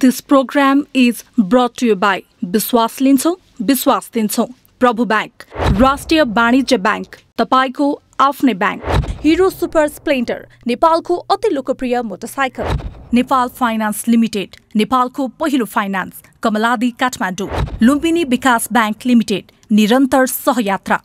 This program is brought you by Vishwas लिन्छौँ विश्वास दिन्छौँ प्रभु ब्याङ्क राष्ट्रिय वाणिज्य ब्याङ्क तपाईँको आफ्नै ब्याङ्क हिरो सुपर स्प्लेन्डर नेपालको अति लोकप्रिय मोटरसाइकल नेपाल फाइनान्स लिमिटेड नेपालको पहिलो फाइनान्स कमलादी काठमाडौँ लुम्बिनी विकास ब्याङ्क लिमिटेड निरन्तर सहयात्रा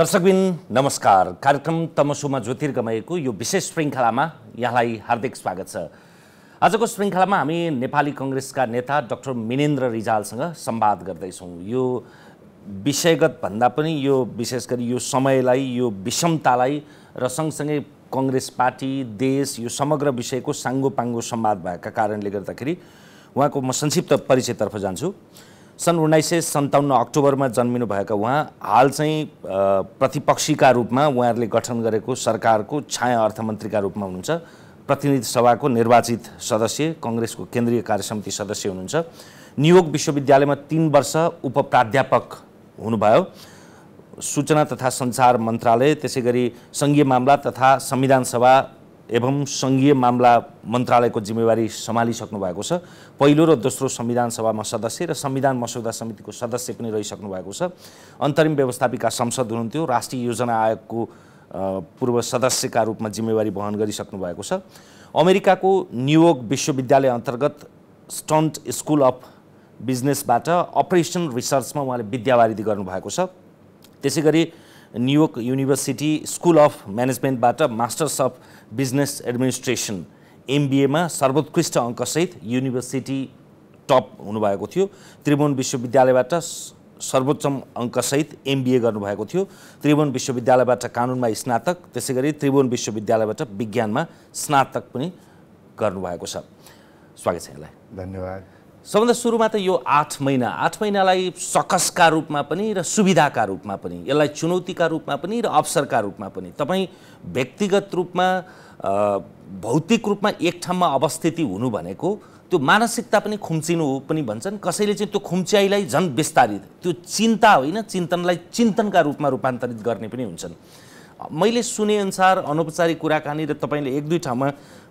दर्शकबिन नमस्कार कार्यक्रम तमसुमा ज्योतिर्गमयको यो विशेष श्रृङ्खलामा यहाँलाई हार्दिक स्वागत छ आजको श्रृङ्खलामा हामी नेपाली कङ्ग्रेसका नेता डक्टर मिनेन्द्र रिजालसँग सम्वाद गर्दैछौँ यो विषयगत भन्दा पनि यो विशेष गरी यो समयलाई यो विषमतालाई र सँगसँगै कङ्ग्रेस पार्टी देश यो समग्र विषयको साङ्गो पाङ्गो सम्वाद भएका कारणले गर्दाखेरि उहाँको म संक्षिप्त परिचयतर्फ जान्छु सन् उन्नाइस सय सन्ताउन्न अक्टोबरमा जन्मिनुभएका उहाँ हाल चाहिँ प्रतिपक्षीका रूपमा उहाँहरूले गठन गरेको सरकारको छाया अर्थमन्त्रीका रूपमा हुनुहुन्छ प्रतिनिधि सभाको निर्वाचित सदस्य कङ्ग्रेसको केन्द्रीय कार्यसमिति सदस्य हुनुहुन्छ न्युयोर्क विश्वविद्यालयमा तिन वर्ष उप प्राध्यापक हुनुभयो सूचना तथा सञ्चार मन्त्रालय त्यसै गरी सङ्घीय मामला तथा संविधान सभा एवं सङ्घीय मामला मन्त्रालयको जिम्मेवारी सम्हालिसक्नु भएको छ पहिलो र दोस्रो संविधान सभामा सदस्य र संविधान मसौदा समितिको सदस्य पनि रहिसक्नु भएको छ अन्तरिम व्यवस्थापिका संसद हुनुहुन्थ्यो राष्ट्रिय योजना आयोगको पूर्व सदस्यका रूपमा जिम्मेवारी वहन गरिसक्नु भएको छ अमेरिकाको न्युयोर्क विश्वविद्यालय अन्तर्गत स्टन्ट स्कुल अफ बिजनेसबाट अपरेसन रिसर्चमा उहाँले विद्यावारिधि गर्नुभएको छ त्यसै गरी न्युयोर्क युनिभर्सिटी स्कुल अफ म्यानेजमेन्टबाट मास्टर्स अफ बिजनेस एडमिनिस्ट्रेसन एमबिएमा सर्वोत्कृष्ट अङ्कसहित युनिभर्सिटी टप हुनुभएको थियो त्रिभुवन विश्वविद्यालयबाट सर्वोच्च अङ्कसहित एमबिए गर्नुभएको थियो त्रिभुवन विश्वविद्यालयबाट कानुनमा स्नातक त्यसै गरी त्रिभुवन विश्वविद्यालयबाट विज्ञानमा स्नातक पनि गर्नुभएको छ स्वागत छ यहाँलाई धन्यवाद सबभन्दा सुरुमा त यो आठ महिना आठ महिनालाई सकसका रूपमा पनि र सुविधाका रूपमा पनि यसलाई चुनौतीका रूपमा पनि र अवसरका रूपमा पनि तपाईँ व्यक्तिगत रूपमा भौतिक रूपमा एक ठाउँमा अवस्थिति हुनु भनेको त्यो मानसिकता पनि खुम्चिनु हो पनि भन्छन् कसैले चाहिँ त्यो खुम्च्याइलाई झन् विस्तारित त्यो चिन्ता होइन चिन्तनलाई चिन्तनका रूपमा रूपान्तरित गर्ने पनि हुन्छन् मैले सुनेअनुसार अनौपचारिक कुराकानी र तपाईँले एक दुई ठाउँमा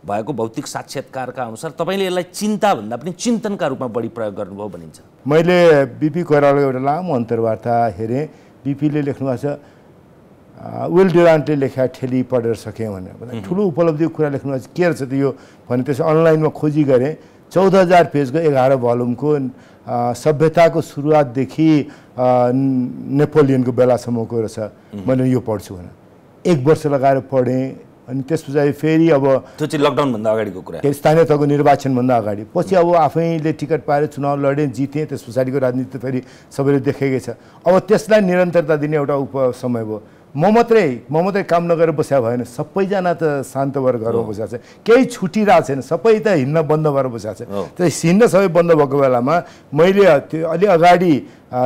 भएको भौतिक साक्षात्कारका अनुसार तपाईँले यसलाई चिन्ताभन्दा पनि चिन्तनका रूपमा बढी प्रयोग गर्नुभयो भनिन्छ मैले बिपी कोइरालाको एउटा लामो अन्तर्वार्ता हेरेँ बिपीले लेख्नु भएको छ विल डिरान्टले लेखा ठेली पढेर सकेँ भनेर ठुलो उपलब्धिको कुरा लेख्नु छ के रहेछ त यो भने त्यसो अनलाइनमा खोजी गरेँ चौध हजार पेजको एघार भलुमको सभ्यताको सुरुवातदेखि नेपोलियनको बेलासम्मको रहेछ मैले यो पढ्छु भनेर एक वर्ष लगाएर पढेँ अनि त्यस पछाडि फेरि अब त्यो चाहिँ लकडाउनभन्दा अगाडिको कुरा स्थानीय तहको निर्वाचनभन्दा अगाडि पछि अब आफैले टिकट पाएर चुनाव लडेँ जितेँ त्यस पछाडिको राजनीति त फेरि सबैले देखेकै छ अब त्यसलाई निरन्तरता दिने एउटा उप समय भयो म मात्रै म मात्रै काम नगरेर बस्या भएन सबैजना त शान्त भएर घरमा बसेको छ केही छुटिरहेको छैन सबै त हिँड्न बन्द भएर बसेको छ त्यो हिँड्न सबै बन्द भएको बेलामा मैले त्यो अलि अगाडि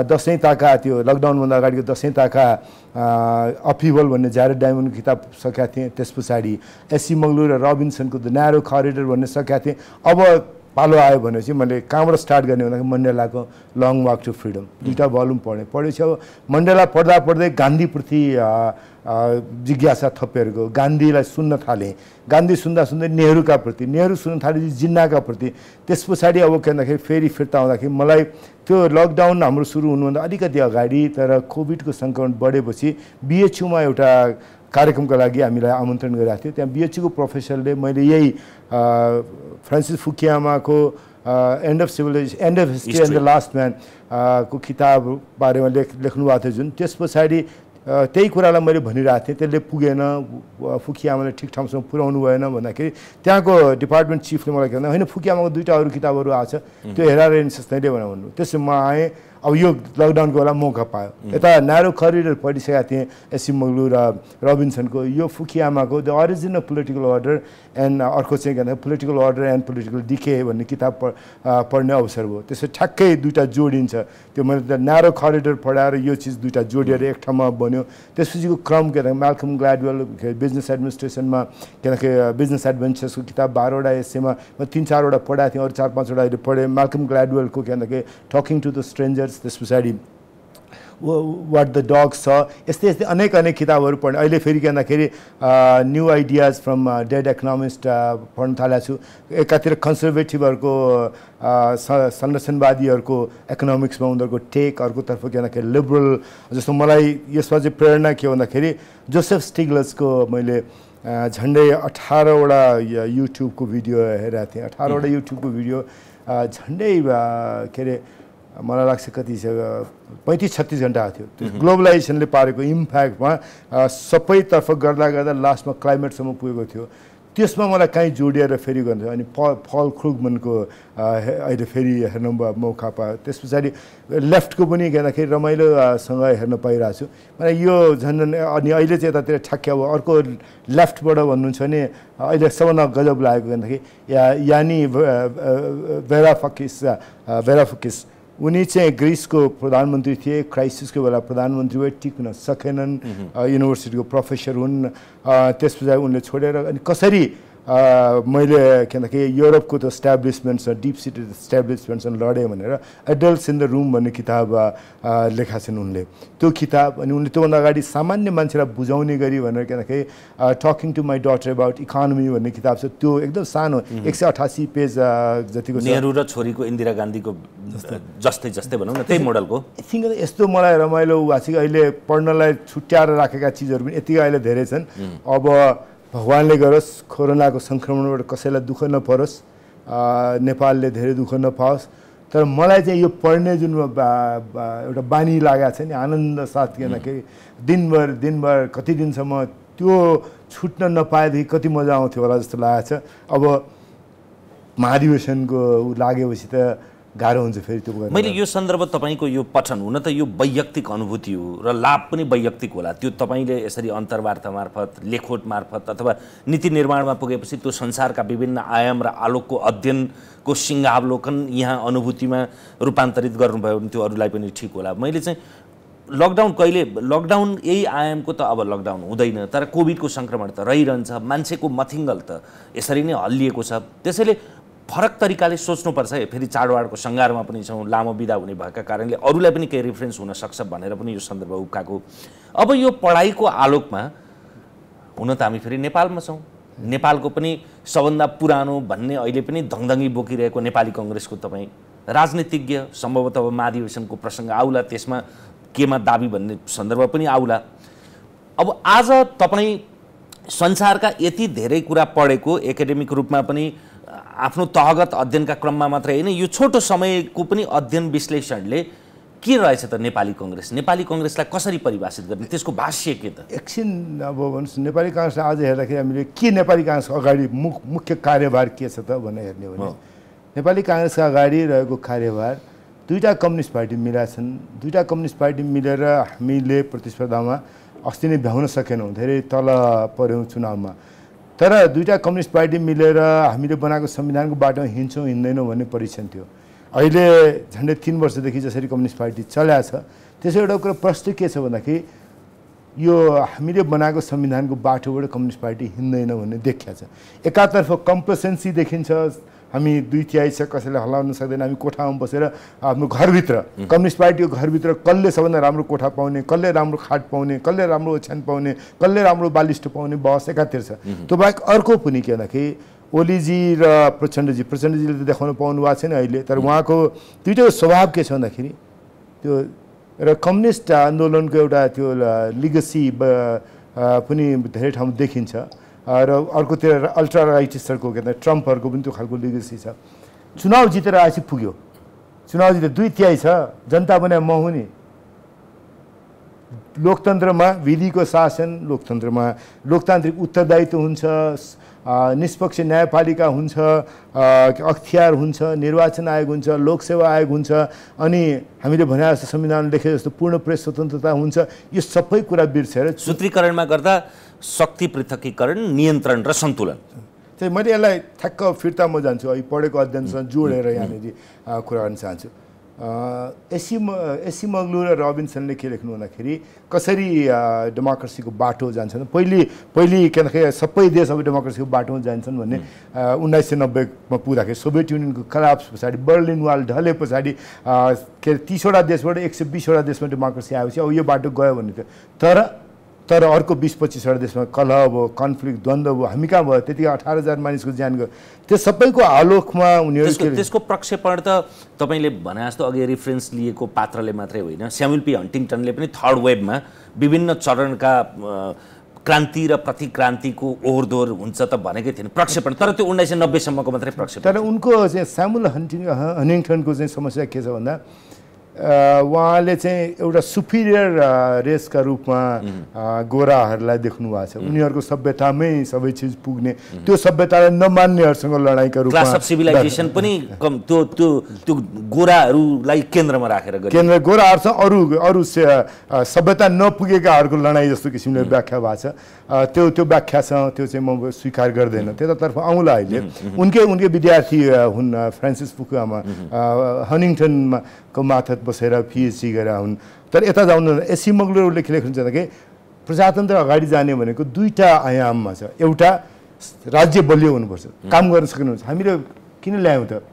दसैँ ताका त्यो लकडाउनभन्दा अगाडिको दसैँ ताका अफिबल भन्ने ज्यारो डायमन्डको किताब सकेका थिएँ त्यस पछाडि एससी मङ्गलु र रबिन्सनको द न्यारो खरिडर भन्ने सकेका थिएँ अब पालो आयो भनेपछि मैले कहाँबाट स्टार्ट गर्ने भन्दाखेरि मण्डेलाको लङ वाक टु फ्रिडम दुईवटा भल्युम पढेँ पढेपछि अब मण्डेला पढ्दा पढ्दै गान्धीप्रति जिज्ञासा गयो गान्धीलाई सुन्न थालेँ गान्धी सुन्दा सुन्दै नेहरूका प्रति नेहरू सुन्न थालेपछि जिन्नाका प्रति त्यस पछाडि अब के भन्दाखेरि फेरि फिर्ता आउँदाखेरि मलाई त्यो लकडाउन हाम्रो सुरु हुनुभन्दा अलिकति अगाडि तर कोभिडको सङ्क्रमण बढेपछि बिएचयुमा एउटा कार्यक्रमका लागि हामीलाई आमन्त्रण गरेका थियो त्यहाँ बिएचईको प्रोफेसरले मैले यही फ्रान्सिस फुकियामाको end of civilization end of history and the last man को किताब बारेमा लेख लेख्नु भएको थियो जुन त्यस पछाडि त्यही कुरालाई मैले भनिरहेको थिएँ त्यसले पुगेन फुकियामाले ठिक ठाउँसम्म पुर्याउनु भएन भन्दाखेरि त्यहाँको डिपार्टमेन्ट चिफले मलाई के भन्दा होइन फुकियामाको दुईवटा अरू किताबहरू आएको छ त्यो हेरेर हेर्नुहोस् नैले भनेर भन्नु त्यसो म आएँ अब यो लकडाउनको बेला मौका पायो यता न्यारो करिडर पढिसकेका थिएँ एसी मगलु र रबिन्सनको यो फुकियामाको the original political order and अर्को चाहिँ के भन्दा political order and political decay भन्ने किताब पढ्ने अवसर भयो त्यसो ठ्याक्कै दुइटा जोडिन्छ त्यो मैले त न्यारो करिडोर पढाएर यो चिज दुइटा जोडिएर एक ठाउँमा बन्यो त्यसपछिको क्रम के भन्दा मालखम ग्ल्याडवेल बिजनेस एडमिनिस्ट्रेसनमा के भन्दा बिजनेस एडभेन्चर्सको किताब बाह्रवटा एसएमा म तिन चारवटा पढाएको थिएँ अरू चार पाँचवटा अहिले पढेँ मालखम ग्ल्याडवेलको के भन्दाखेरि टकिङ टु द स्ट्रेन्जर्स त्यस पछाडि वाट द डग छ यस्तै यस्तै अनेक अनेक किताबहरू पढ्ने अहिले फेरि गर्दाखेरि new ideas from dead economist पढ्न थालेको छु एकातिर कन्जर्भेटिभहरूको संरक्षणवादीहरूको इकोनोमिक्समा उनीहरूको टेक अर्कोतर्फ के भन्दाखेरि लिबरल जस्तो मलाई यसमा चाहिँ प्रेरणा के भन्दाखेरि जोसेफ स्टिग्लसको मैले झन्डै अठारवटा युट्युबको भिडियो हेरेको थिएँ अठारवटा युट्युबको भिडियो झन्डै के अरे मलाई लाग्छ कति छ पैँतिस छत्तिस घन्टा आएको थियो ग्लोबलाइजेसनले पारेको इम्प्याक्टमा सबैतर्फ गर्दा गर्दा लास्टमा क्लाइमेटसम्म पुगेको थियो त्यसमा मलाई काहीँ जोडिएर फेरि गर्नु अनि प फल खुगमनको अहिले फेरि हेर्नु भयो मौका पायो त्यस पछाडि लेफ्टको पनि हेर्दाखेरि रमाइलोसँग हेर्न पाइरहेको छु मलाई यो झन् अनि अहिले चाहिँ यतातिर ठ्याक्कै अब अर्को लेफ्टबाट भन्नुहुन्छ भने अहिले सबभन्दा गजब लागेको भन्दाखेरि या यानि भेराफकिस भेराफकिस उनी चाहिँ ग्रिसको प्रधानमन्त्री थिए क्राइसिसको बेला प्रधानमन्त्री भए टिक्न सकेनन् युनिभर्सिटीको प्रोफेसर हुन् त्यस पछाडि उनले छोडेर अनि कसरी मैले किनकि युरोपको त स्ट्याब्लिसमेन्ट छ डिप सिटेड स्ट्याब्लिसमेन्ट छ लडेँ भनेर एडल्ट्स इन द रुम भन्ने किताब लेखा छन् उनले त्यो किताब अनि उनले त्योभन्दा अगाडि सामान्य मान्छेलाई बुझाउने गरी भनेर किनकि talking to my daughter about economy भन्ने किताब छ त्यो एकदम सानो एक सय अठासी पेज जतिको नेहरू र छोरीको इन्दिरा गान्धीको जस्तै जस्तै भनौँ न त्यही मोडलको थिङ्क यस्तो मलाई रमाइलो वाचिक अहिले पढ्नलाई छुट्याएर राखेका चिजहरू पनि यतिकै अहिले धेरै छन् अब भगवान्ले गरोस् कोरोनाको सङ्क्रमणबाट कसैलाई दुःख नपरोस् नेपालले धेरै दुःख नपाओस् तर मलाई चाहिँ यो पढ्ने जुन एउटा बानी लागेको छ नि आनन्द साथ किनकि दिनभर दिनभर कति दिनसम्म त्यो छुट्न नपाएदेखि कति मजा आउँथ्यो होला जस्तो लागेको छ अब महाधिवेशनको लागेपछि त गाह्रो हुन्छ फेरि त्यो मैले यो सन्दर्भ तपाईँको यो पठन हुन त यो वैयक्तिक अनुभूति हो र लाभ पनि वैयक्तिक होला त्यो तपाईँले यसरी अन्तर्वार्ता मार्फत लेखोट मार्फत अथवा नीति निर्माणमा पुगेपछि त्यो संसारका विभिन्न आयाम र आलोकको अध्ययनको सिङ्गावलोकन यहाँ अनुभूतिमा रूपान्तरित गर्नुभयो भने त्यो अरूलाई पनि ठिक होला मैले चाहिँ लकडाउन कहिले लकडाउन यही आयामको त अब लकडाउन हुँदैन तर कोभिडको सङ्क्रमण त रहिरहन्छ मान्छेको मथिङ्गल त यसरी नै हल्लिएको छ त्यसैले फरक तरिकाले सोच्नुपर्छ है फेरि चाडबाडको सङ्घारमा पनि छौँ लामो विदा हुने भएका कारणले अरूलाई पनि केही रिफरेन्स हुनसक्छ भनेर पनि यो सन्दर्भ उक्काएको अब यो पढाइको आलोकमा हुन त हामी फेरि नेपालमा छौँ नेपालको पनि सबभन्दा पुरानो भन्ने अहिले पनि धङधङ्गी बोकिरहेको नेपाली कङ्ग्रेसको तपाईँ राजनीतिज्ञ सम्भवतः अब महाधिवेशनको प्रसङ्ग आउला त्यसमा केमा दाबी भन्ने सन्दर्भ पनि आउला अब आज तपाईँ संसारका यति धेरै कुरा पढेको एकाडेमिक रूपमा पनि आफ्नो तहगत अध्ययनका क्रममा मात्रै होइन यो छोटो समयको पनि अध्ययन विश्लेषणले के रहेछ त नेपाली कङ्ग्रेस नेपाली कङ्ग्रेसलाई कसरी परिभाषित गर्ने त्यसको भाष्य के त एकछिन अब भन्नुहोस् नेपाली काङ्ग्रेसलाई आज हेर्दाखेरि हामीले के नेपाली काङ्ग्रेसको अगाडि मुख मुख्य कार्यभार के छ त भनेर हेर्ने हो भने नेपाली काङ्ग्रेसका अगाडि रहेको कार्यभार दुईवटा कम्युनिस्ट पार्टी मिला छन् दुईवटा कम्युनिस्ट पार्टी मिलेर हामीले प्रतिस्पर्धामा अस्ति नै भ्याउन सकेनौँ धेरै तल पऱ्यौँ चुनावमा तर दुईवटा कम्युनिस्ट पार्टी मिलेर हामीले बनाएको संविधानको बाटोमा हिँड्छौँ हिँड्दैनौँ भन्ने परीक्षण थियो अहिले झन्डै तिन वर्षदेखि जसरी कम्युनिस्ट पार्टी चलाएको छ त्यसो एउटा कुरो प्रश्न के छ भन्दाखेरि यो हामीले बनाएको संविधानको बाटोबाट कम्युनिस्ट पार्टी हिँड्दैन भन्ने देखिया छ एकातर्फ कम्प्लसेन्सी देखिन्छ हामी दुई तिहाई छ कसैले हल्लाउन सक्दैन हामी कोठामा बसेर आफ्नो घरभित्र कम्युनिस्ट पार्टीको घरभित्र कसले सबभन्दा राम्रो कोठा पाउने कसले राम्रो खाट पाउने कसले राम्रो ओछ्यान पाउने कसले राम्रो बालिस्टो पाउने बहस एकातिर छ त्यो बाहेक अर्को पनि के भन्दाखेरि ओलीजी र प्रचण्डजी प्रचण्डजीले त देखाउन पाउनु भएको छैन अहिले तर उहाँको दुइटैको स्वभाव के छ भन्दाखेरि त्यो र कम्युनिस्ट आन्दोलनको एउटा त्यो लिगसी पनि धेरै ठाउँ देखिन्छ र अर्कोतिर अल्ट्रा राइटिस्टहरूको के भन्दा ट्रम्पहरूको पनि त्यो खालको लिगेसी छ चुनाव जितेर आएपछि पुग्यो चुनाव जितेर दुई तिहाई छ जनता भने म हुने लोकतन्त्रमा विधिको शासन लोकतन्त्रमा लोकतान्त्रिक उत्तरदायित्व हुन्छ निष्पक्ष न्यायपालिका हुन्छ अख्तियार हुन्छ निर्वाचन आयोग हुन्छ लोकसेवा आयोग हुन्छ अनि हामीले भने जस्तो संविधान लेखे जस्तो पूर्ण प्रेस स्वतन्त्रता हुन्छ यो सबै कुरा बिर्सेर सूत्रीकरणमा गर्दा शक्ति पृथकीकरण नियन्त्रण र सन्तुलन त्यही मैले यसलाई ठ्याक्क फिर्ता म जान्छु अहिले पढेको अध्ययनसँग जोडेर यहाँनिर कुरा गर्न चाहन्छु एसी म एसी मग्लु र रबिन्सनले के लेख्नु भन्दाखेरि कसरी डेमोक्रेसीको बाटो जान्छन् पहिले पहिले के भन्दाखेरि सबै देश अब डेमोक्रेसीको बाटोमा जान्छन् भन्ने उन्नाइस सय नब्बेमा पुग्दाखेरि सोभियत युनियनको कलाप्स पछाडि बर्लिन वाल ढले पछाडि के अरे तिसवटा देशबाट एक सय बिसवटा देशमा डेमोक्रेसी आएपछि अब यो बाटो गयो भने थियो तर तर अर्को बिस पच्चिस देशमा कलह भयो कन्फ्लिक्ट द्वन्द्व भयो हामी कहाँ भयो त्यति अठार हजार मानिसको ज्यान गयो त्यो सबैको आलोकमा उनीहरू त्यसको प्रक्षेपण त तपाईँले भने जस्तो अघि रिफरेन्स लिएको पात्रले मात्रै होइन स्यामुल पी हन्टिङटनले पनि थर्ड वेभमा विभिन्न चरणका क्रान्ति र प्रतिक्रान्तिको ओहोर दोहोर हुन्छ त भनेकै थिएन प्रक्षेपण तर त्यो उन्नाइस सय नब्बेसम्मको मात्रै प्रक्षेपण तर उनको चाहिँ स्यामुल हन्टिङ हन्टिङटनको चाहिँ समस्या के छ भन्दा उहाँले चाहिँ एउटा सुपिरियर रेसका रूपमा गोराहरूलाई देख्नु भएको छ उनीहरूको सभ्यतामै सबै चिज पुग्ने त्यो सभ्यतालाई नमान्नेहरूसँग लडाइँका रूपमा सिभिलाइजेसन पनि त्यो त्यो गोराहरूलाई केन्द्रमा राखेर केन्द्र गोराहरूसँग अरू अरू सभ्यता नपुगेकाहरूको लडाइँ जस्तो किसिमले व्याख्या भएको छ त्यो त्यो व्याख्यासँग त्यो चाहिँ म स्वीकार गर्दैन त्यतातर्फ आउँला अहिले उनकै उनकै विद्यार्थी हुन् फ्रान्सिस फुकुआमा हनिङटनमा को मार्फत बसेर पिएचसी गरेर हुन् तर यता जाउनु एसी मङ्गलोरले के लेख्नुहुन्छ भन्दाखेरि प्रजातन्त्र अगाडि जाने भनेको दुईवटा आयाममा छ एउटा राज्य बलियो हुनुपर्छ काम गर्न सक्नुहुन्छ हामीले किन ल्यायौँ त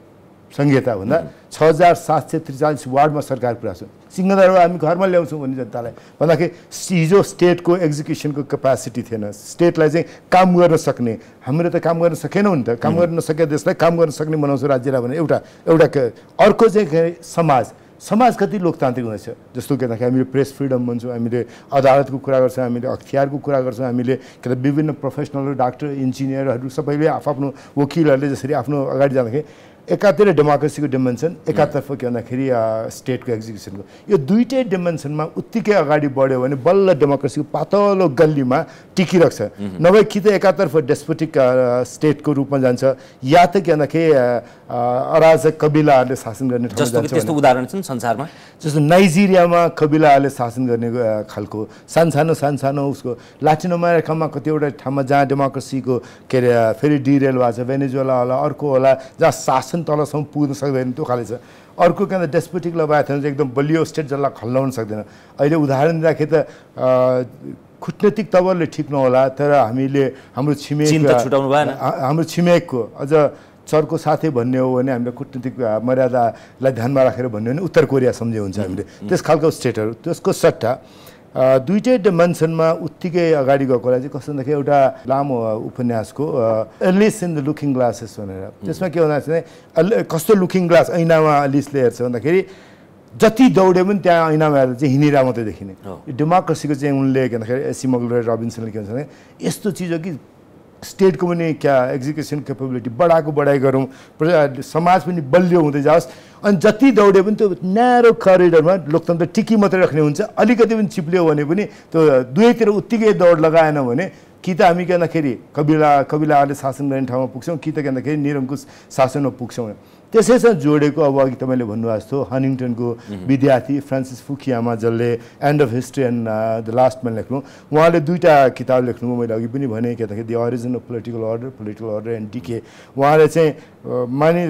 संहिता भन्दा छ हजार सात सय त्रिचालिस वार्डमा सरकार छ सिंहदरबार हामी घरमा ल्याउँछौँ भने जनतालाई भन्दाखेरि हिजो स्टेटको एक्जिक्युसनको क्यापासिटी थिएन स्टेटलाई चाहिँ काम गर्न सक्ने हामीले त काम गर्न सकेनौँ नि त काम गर्न नसके देशलाई काम गर्न सक्ने बनाउँछौँ राज्यलाई भने एउटा एउटा अर्को चाहिँ समाज समाज कति लोकतान्त्रिक हुँदैछ जस्तो के भन्दाखेरि हामीले प्रेस फ्रिडम भन्छौँ हामीले अदालतको कुरा गर्छौँ हामीले अख्तियारको कुरा गर्छौँ हामीले के त विभिन्न प्रोफेसनलहरू डाक्टर इन्जिनियरहरू सबैले आफ्नो वकिलहरूले जसरी आफ्नो अगाडि जाँदाखेरि एकातिर डेमोक्रेसीको डिमेन्सन एकातर्फ के भन्दाखेरि स्टेटको एक्जिक्युसनको यो दुइटै डिमेन्सनमा उत्तिकै अगाडि बढ्यो भने बल्ल डेमोक्रेसीको पातलो गल्लीमा टिकिरहेको छ नभए कि त एकातर्फ डेस्पोटिक स्टेटको रूपमा जान्छ या त के भन्दाखेरि अराजक कबिलाहरूले शासन गर्ने त्यस्तो उदाहरण छन् संसारमा जस्तो नाइजेरियामा कबिलाहरूले शासन गर्ने खालको सानसानो सानसानो उसको लाटिन अमेरिकामा कतिवटा ठाउँमा जहाँ डेमोक्रेसीको के अरे फेरि डिरेल भएको छ भेनेजुएला होला अर्को होला जहाँ शासन रासन तलसम्म पुग्न सक्दैन त्यो खाले छ अर्को कहाँ डेस्पोटिक लगाएको थियो एकदम बलियो स्टेट जसलाई खल्लाउन सक्दैन अहिले उदाहरण दिँदाखेरि त कुटनीतिक तवरले ठिक नहोला तर हामीले हाम्रो छिमेक हाम्रो छिमेकको अझ चर्को साथै भन्ने हो भने हामीले कुटनीतिक मर्यादालाई ध्यानमा राखेर भन्यो भने उत्तर कोरिया सम्झे हुन्छ हामीले त्यस खालको स्टेटहरू त्यसको सट्टा दुइटै डिमेन्सनमा उत्तिकै अगाडि गएकोलाई चाहिँ कस्तो भन्दाखेरि एउटा लामो उपन्यासको Alice in the looking glasses भनेर त्यसमा के भन्दाखेरि चाहिँ कस्तो लुकिङ ग्लास ऐनामा एलिसले हेर्छ भन्दाखेरि जति दौड्यो पनि त्यहाँ ऐनामा हेरेर चाहिँ हिँडेर मात्रै देखिने यो डेमोक्रेसीको चाहिँ उनले के भन्दाखेरि एसी र रबिन्सनले के भन्छ भने यस्तो चिज हो कि स्टेटको पनि क्या एक्जिक्युसन केपेबिलिटी बढाएको बढाइ गरौँ समाज पनि बलियो हुँदै जाओस् अनि जति दौड्यो भने त्यो न्यारो करिडरमा लोकतन्त्र टिकी मात्रै राख्ने हुन्छ अलिकति पनि चिप्लियो भने पनि त्यो दुवैतिर उत्तिकै दौड लगाएन भने कि त हामी भन्दाखेरि कविला कविलाहरूले शासन गर्ने ठाउँमा पुग्छौँ कि त भन्दाखेरि निरङ्कुश शासनमा पुग्छौँ त्यसैसँग जोडेको अब अघि तपाईँले भन्नुभएको जस्तो हनिङटनको विद्यार्थी फ्रान्सिस फुकियामा जसले end of history and the last लेख्नु उहाँले दुईवटा किताब लेख्नुभयो मैले अघि पनि भने के त origin of political order political order and decay उहाँले चाहिँ मानि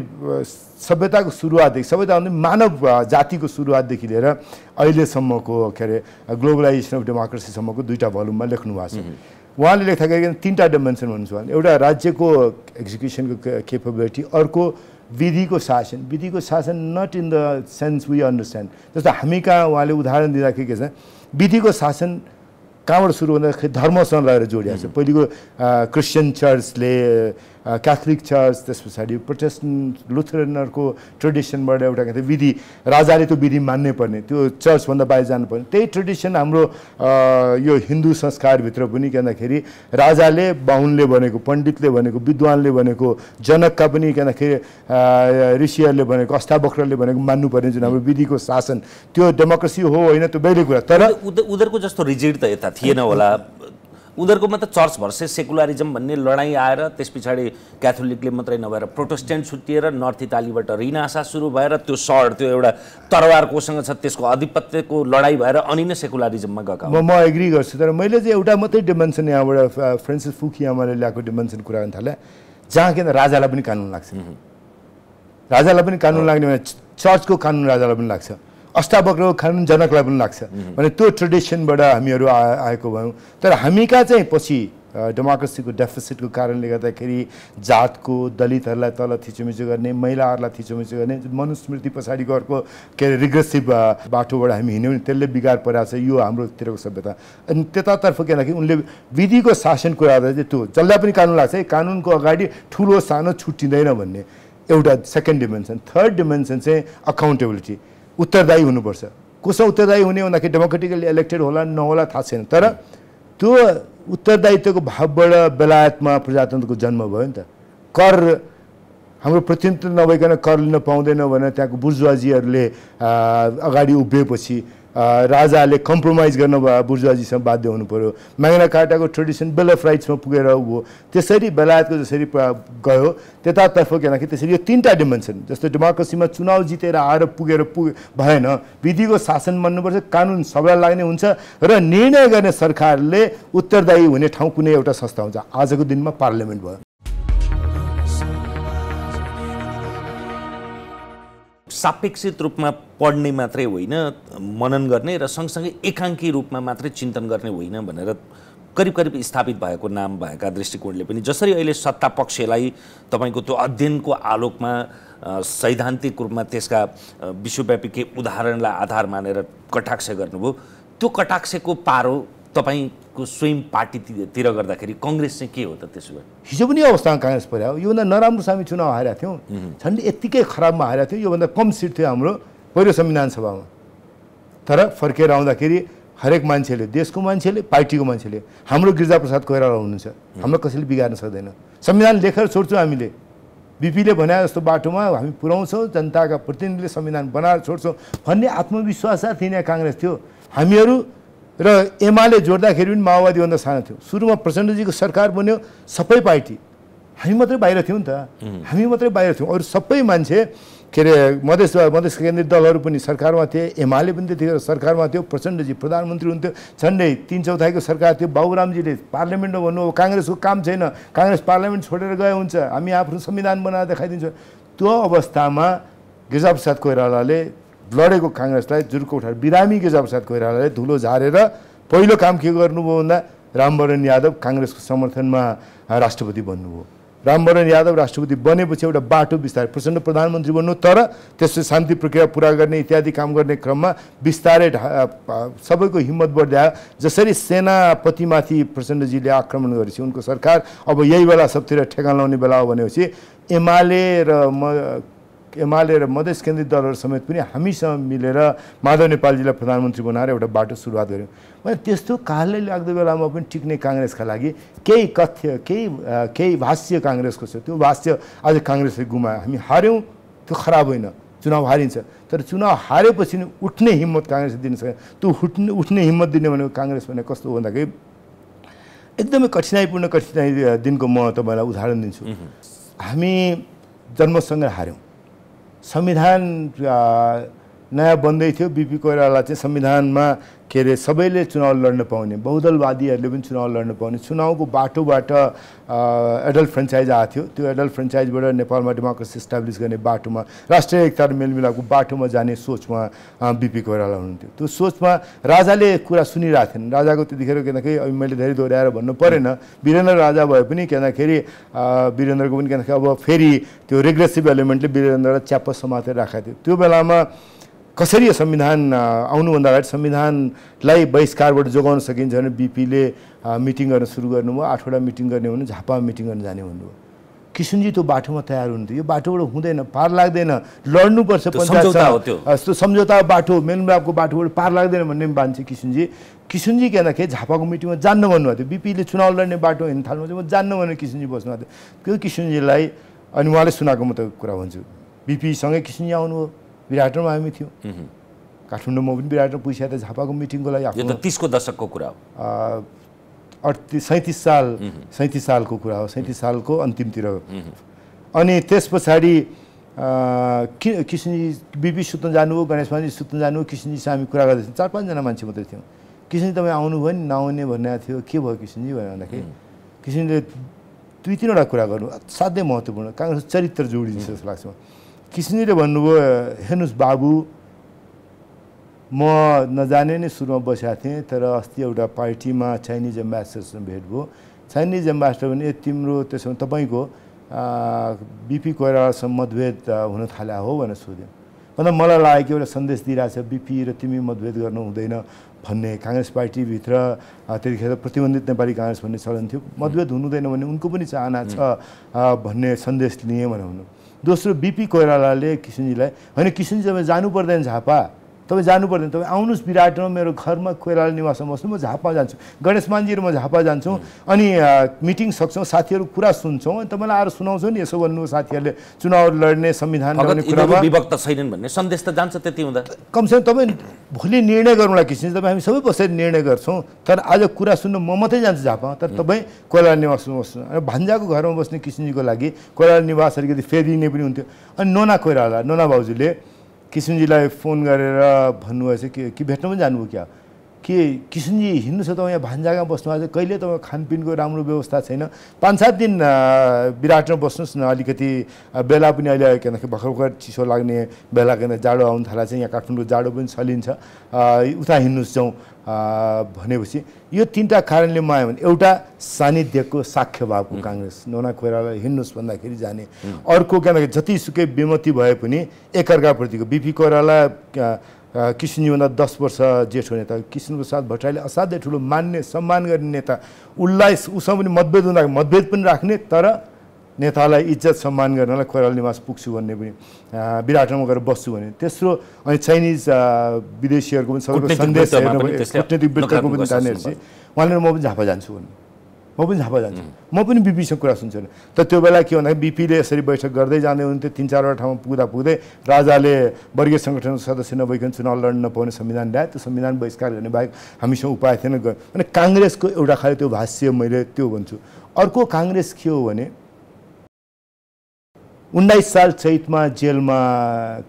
सभ्यताको सुरुवातदेखि सभ्यताभन्दा मानव जातिको सुरुवातदेखि लिएर अहिलेसम्मको के अरे ग्लोबलाइजेसन अफ डेमोक्रेसीसम्मको दुईवटा भल्युममा लेख्नु भएको छ उहाँले लेख्दाखेरि तिनवटा डिमेन्सन भन्नुहुन्छ उहाँले एउटा राज्यको एक्जिक्युसनको केपेबिलिटी अर्को विधिको शासन विधिको शासन not in the sense we understand जस्तो हामी कहाँ उहाँले उदाहरण दिँदाखेरि के छ विधिको शासन कहाँबाट सुरु हुँदाखेरि धर्मसँग लगेर जोडिएको छ पहिलेको क्रिस्चियन चर्चले क्याथोलिक चर्च त्यस पछाडि प्रोटेस्टेन्ट लुथरनहरूको ट्रेडिसनबाट एउटा के विधि राजाले त्यो विधि मान्नै पर्ने त्यो चर्चभन्दा बाहिर जानु पर्ने त्यही ट्रेडिसन हाम्रो uh, यो हिन्दू संस्कारभित्र पनि के भन्दाखेरि राजाले बाहुनले भनेको पण्डितले भनेको विद्वानले भनेको जनकका पनि के भन्दाखेरि uh, ऋषिहरूले भनेको अष्टावक्रले भनेको मान्नुपर्ने जुन हाम्रो विधिको शासन त्यो डेमोक्रेसी हो होइन त्यो बेग्लै कुरा तर उनीहरूको जस्तो रिजिड त यता थिएन होला उनीहरूको त चर्च भर्से सेकुलरिजम भन्ने लडाइँ आएर त्यस पछाडि क्याथोलिकले मात्रै नभएर प्रोटेस्टेन्ट छुट्टिएर नर्थ इटालीबाट रिनासा सुरु भएर त्यो सड त्यो एउटा तरवार कोसँग छ त्यसको आधिपत्यको लडाइँ भएर अनि नै सेकुलरिजममा गएको म म एग्री गर्छु तर मैले चाहिँ एउटा मात्रै डिमेन्सन यहाँबाट फ्रेन्सिस फ्रान्सिस आमाले ल्याएको डिमेन्सन कुरा गर्नु थालेँ जहाँ किन राजालाई पनि कानुन लाग्छ राजालाई पनि कानुन लाग्ने भने चर्चको कानुन राजालाई पनि लाग्छ अष्टावक्र खान जनकलाई पनि लाग्छ भने त्यो ट्रेडिसनबाट हामीहरू आएको भयौँ तर हामी कहाँ चाहिँ पछि डेमोक्रेसीको डेफिसिटको कारणले गर्दाखेरि जातको दलितहरूलाई तल थिचोमिचो गर्ने महिलाहरूलाई थिचोमिचो गर्ने मनुस्मृति पछाडिको अर्को के अरे रिग्रेसिभ बाटोबाट हामी हिँड्यौँ भने त्यसले बिगार परेको छ यो हाम्रोतिरको सभ्यता अनि त्यतातर्फ के भन्दाखेरि उनले विधिको शासन कुरा चाहिँ त्यो जसलाई पनि कानुन लाग्छ है कानुनको अगाडि ठुलो सानो छुट्टिँदैन भन्ने एउटा सेकेन्ड डिमेन्सन थर्ड डिमेन्सन चाहिँ अकाउन्टेबिलिटी उत्तरदायी हुनुपर्छ कसो उत्तरदायी हुने भन्दाखेरि डेमोक्रेटिकली इलेक्टेड होला नहोला थाहा छैन तर त्यो उत्तरदायित्वको भावबाट बेलायतमा प्रजातन्त्रको जन्म भयो नि त कर हाम्रो प्रतिनिधित्व नभइकन कर लिन पाउँदैन भनेर त्यहाँको बुर्जुवाजीहरूले अगाडि उभिएपछि राजाले कम्प्रोमाइज गर्न बुर्जुवाजीसँग बाध्य हुनु पऱ्यो माग्ना काटाको ट्रेडिसन बेल अफ राइट्समा पुगेर उयो हो त्यसरी बेलायतको जसरी गयो त्यतातर्फ किनकि त्यसरी यो तिनवटा डिमेन्सन जस्तो डेमोक्रेसीमा चुनाव जितेर आएर पुगेर पुग भएन विधिको शासन मान्नुपर्छ कानुन सबैलाई लाग्ने हुन्छ र निर्णय गर्ने सरकारले उत्तरदायी हुने ठाउँ कुनै एउटा संस्था हुन्छ आजको दिनमा पार्लियामेन्ट भयो सापेक्षित रूपमा पढ्ने मात्रै होइन मनन गर्ने र सँगसँगै एकाङ्की रूपमा मात्रै चिन्तन गर्ने होइन भनेर करिब करिब स्थापित भएको नाम भएका दृष्टिकोणले पनि जसरी अहिले सत्ता पक्षलाई तपाईँको त्यो अध्ययनको आलोकमा सैद्धान्तिक रूपमा त्यसका विश्वव्यापी केही उदाहरणलाई आधार मानेर कटाक्ष गर्नुभयो त्यो कटाक्षको पारो तपाईँ को स्वयं पार्टीतिर गर्दाखेरि कङ्ग्रेस चाहिँ के हो त त्यसो भए हिजो पनि अवस्थामा काङ्ग्रेस पर्यो योभन्दा नराम्रो हामी चुनाव हारेका थियौँ झन्डै यत्तिकै खराबमा हारेका थियौँ योभन्दा कम सिट थियो हाम्रो पहिलो संविधान सभामा तर फर्केर आउँदाखेरि हरेक मान्छेले देशको मान्छेले पार्टीको मान्छेले हाम्रो गिरिजाप्रसाद कोइराला हुनुहुन्छ हाम्रो कसैले बिगार्न सक्दैन संविधान लेखेर छोड्छौँ हामीले बिपीले भने जस्तो बाटोमा हामी पुऱ्याउँछौँ जनताका प्रतिनिधिले संविधान बनाएर छोड्छौँ भन्ने आत्मविश्वास थिएन काङ्ग्रेस थियो हामीहरू र एमाले जोड्दाखेरि पनि माओवादीभन्दा सानो थियो सुरुमा प्रचण्डजीको सरकार बन्यो सबै पार्टी हामी मात्रै बाहिर थियौँ नि त हामी मात्रै बाहिर थियौँ अरू सबै मान्छे के अरे मधेस मधेस केन्द्रीय दलहरू पनि सरकारमा थिए एमाले पनि त्यतिखेर सरकारमा थियो प्रचण्डजी प्रधानमन्त्री हुन्थ्यो झन्डै तिन चौथाइको सरकार थियो बाबुरामजीले पार्लियामेन्टमा भन्नु काङ्ग्रेसको काम छैन काङ्ग्रेस पार्लियामेन्ट छोडेर गए हुन्छ हामी आफ्नो संविधान बनाएर देखाइदिन्छौँ त्यो अवस्थामा गिरिजाप्रसाद कोइरालाले लडेको काङ्ग्रेसलाई जुर्को उठाएर बिरामीको जबसाद कोइरालाले धुलो झारेर पहिलो काम के गर्नुभयो भन्दा रामवरण यादव काङ्ग्रेसको समर्थनमा राष्ट्रपति बन्नुभयो रामवरण यादव राष्ट्रपति बनेपछि एउटा बाटो बिस्तारै प्रचण्ड प्रधानमन्त्री बन्नु तर त्यसले शान्ति प्रक्रिया पुरा गर्ने इत्यादि काम गर्ने क्रममा बिस्तारै सबैको हिम्मत बढ्दै जसरी सेनापतिमाथि प्रचण्डजीले आक्रमण गरेपछि उनको सरकार अब यही बेला सबतिर ठेगान लाउने बेला हो भनेपछि एमाले र म एमाले र मधेस केन्द्रित दलहरू समेत पनि हामीसँग मिलेर माधव नेपालजीलाई प्रधानमन्त्री बनाएर एउटा बाटो सुरुवात गऱ्यौँ भने त्यस्तो कालले लाग्दो बेलामा पनि टिक्ने काङ्ग्रेसका लागि केही कथ्य केही केही भाष्य काङ्ग्रेसको छ त्यो भाष्य आज काङ्ग्रेसले गुमायो हामी हार्यौँ त्यो खराब होइन चुनाव हारिन्छ तर चुनाव हारेपछि नि उठ्ने हिम्मत काङ्ग्रेसले दिन सके त्यो उठ्ने उठ्ने हिम्मत दिने भनेको काङ्ग्रेस भने कस्तो हो भन्दाखेरि एकदमै कठिनाइपूर्ण कठिनाइ दिनको म तपाईँलाई उदाहरण दिन्छु हामी जन्मसँगै हार्यौँ संविधान नयाँ बन्दै थियो बिपी कोइराला चाहिँ संविधानमा के अरे सबैले चुनाव लड्न पाउने बहुदलवादीहरूले पनि चुनाव लड्न पाउने चुनावको बाटोबाट एडल्ट फ्रेन्चाइज आएको थियो त्यो एडल्ट फ्रेन्चाइजबाट नेपालमा डेमोक्रेसी इस्टाब्लिस गर्ने बाटोमा राष्ट्रिय एकता र मेलमिलापको बाटोमा जाने सोचमा बिपी कोइराला हुनुहुन्थ्यो त्यो सोचमा राजाले कुरा सुनिरहेको थिएन राजाको त्यतिखेर किनकि अब मैले धेरै दोहोऱ्याएर भन्नु परेन वीरेन्द्र राजा भए पनि केदाखेरि वीरेन्द्रको पनि केदाखेरि अब फेरि त्यो रेग्रेसिभ एलिमेन्टले वीरेन्द्रलाई च्याप्प समातेर राखेको थियो त्यो बेलामा कसरी यो संविधान आउनुभन्दा अगाडि संविधानलाई बहिष्कारबाट जोगाउन सकिन्छ भने बिपीले मिटिङ गर्न सुरु गर्नुभयो आठवटा मिटिङ गर्ने हुनु झापामा मिटिङ गर्न जाने हुनुभयो किसुनजी त्यो बाटोमा तयार हुन्थ्यो यो बाटोबाट हुँदैन पार लाग्दैन लड्नुपर्छ पञ्चायत सम्झौता बाटो मेलमिलापको बाटोबाट पार लाग्दैन भन्ने पनि मान्छे किसुनजी किसुनजी के झापाको मिटिङमा जान्न भन्नुभएको थियो बिपीले चुनाव लड्ने बाटो हिँड्नु थाल्नु चाहिँ म जान्न भनेर किसुनजी बस्नुभएको थियो त्यो किसुनजीलाई अनि उहाँले सुनाएको म त कुरा भन्छु बिपीसँगै किसुनजी आउनुभयो विराटरमा हामी थियौँ काठमाडौँमा पनि विराटमा पुगिसके त झापाको मिटिङको लागि आफ्नो तिसको दशकको कुरा हो अडतिस सैँतिस साल सैँतिस सालको कुरा हो सैँतिस सालको अन्तिमतिर हो अनि त्यस पछाडि कि कृष्णजी बिबी सुत्न जानुभयो गणेशमाजी सुत्न जानुभयो किसनजीसँग हामी कुरा गर्दैछौँ चार पाँचजना मान्छे मात्रै थियौँ कृष्णजी तपाईँ आउनुभयो नि नआउने भन्ने थियो के भयो कृष्णजी भन्यो भन्दाखेरि कृष्णजीले दुई तिनवटा कुरा गर्नु असाध्यै महत्त्वपूर्ण काङ्ग्रेस चरित्र जोडिन्छ जस्तो लाग्छ किसिनीले भन्नुभयो हेर्नुहोस् बाबु म नजाने नै सुरुमा बसेका थिएँ तर अस्ति एउटा पार्टीमा चाइनिज एम्बेसडरसँग भेट भयो चाइनिज एम्बेसडर भने ए तिम्रो त्यसो तपाईँको बिपी कोइरालासँग मतभेद हुन थाले हो भनेर सोध्यो अन्त मलाई लाग्यो कि एउटा सन्देश दिइरहेको छ बिपी र तिमी मतभेद गर्नु हुँदैन भन्ने काङ्ग्रेस पार्टीभित्र त्यतिखेर प्रतिबन्धित नेपाली काङ्ग्रेस भन्ने चलन थियो मतभेद हुनुहुँदैन भने उनको पनि चाहना छ भन्ने सन्देश लिएँ भने हुनु दोस्रो बिपी कोइरालाले किसिनजीलाई होइन किसिनजीमा जानु पर्दैन झापा तपाईँ जानु पर्दैन तपाईँ आउनुहोस् विराटमा मेरो घरमा कोइराला निवासमा बस्नु म झापा जान्छु गणेश र म झापा जान्छु अनि मिटिङ सक्छौँ साथीहरू कुरा सुन्छौँ अनि तपाईँलाई आएर सुनाउँछु नि यसो भन्नु साथीहरूले चुनाव लड्ने संविधान विभक्त छैनन् भन्ने सन्देश त जान्छ त्यति हुँदा कमसेकम तपाईँ भोलि निर्णय गर्नुलाई किसिम तपाईँ हामी सबै बसेर निर्णय गर्छौँ तर आज कुरा सुन्नु म मात्रै जान्छु झापा तर तपाईँ कोइराला निवासमा बस्नु भान्जाको घरमा बस्ने किसिमजीको लागि कोइराला निवास अलिकति फेरिने पनि हुन्थ्यो अनि नोना कोइराला नोना भाउजूले किसुनजीलाई फोन गरेर भन्नुभएछ कि कि भेट्न पनि जानुभयो क्या के किसनजी हिँड्नु छ तपाईँ यहाँ भान्जागा बस्नुभएको छ कहिले तपाईँ खानपिनको राम्रो व्यवस्था छैन पाँच सात दिन विराटमा बस्नुहोस् न अलिकति बेला पनि अहिले के भन्दाखेरि भर्खर भर्खर चिसो लाग्ने बेला के जाडो आउनु थाला चाहिँ यहाँ काठमाडौँको जाडो पनि चलिन्छ उता हिँड्नुहोस् जाउँ भनेपछि यो तिनवटा कारणले म आयो भने एउटा सानिध्यको साक्ष्य भएको काङ्ग्रेस नोना खोरालाई हिँड्नुहोस् भन्दाखेरि जाने अर्को के भन्दाखेरि जतिसुकै बेमती भए पनि एकअर्काप्रतिको बिपी कोइराला किसिनजीभन्दा दस वर्ष जेठो नेता कृष्णप्रसाद भट्टराईले असाध्यै ठुलो मान्ने सम्मान गर्ने नेता उसलाई उसँग पनि मतभेद हुँदा मतभेद पनि राख्ने तर नेतालाई इज्जत सम्मान गर्नलाई कोइराला निवास पुग्छु भन्ने पनि विराटमा गएर बस्छु भने तेस्रो अनि चाइनिज विदेशीहरूको पनि सबैको सन्देश कुटनीतिक व्यक्तिको पनि जानेहरू चाहिँ उहाँले म पनि झापा जान्छु भन्ने म पनि झापा जान्छु म पनि बिपीसँग कुरा सुन्छु तर त्यो बेला के भन्दाखेरि बिपीले यसरी बैठक गर्दै जाँदै हुन्थ्यो तिन चारवटा ठाउँमा पुग्दा पुग्दै राजाले वर्गीय सङ्गठनको सदस्य नभइकन चुनाव लड्न नपाउने संविधान ल्याए त्यो संविधान बहिष्कार गर्ने बाहेक हामीसँग उपाय थिएन गयो भने काङ्ग्रेसको एउटा खालि त्यो भाष्य मैले त्यो भन्छु अर्को काङ्ग्रेस के हो भने उन्नाइस साल चैतमा जेलमा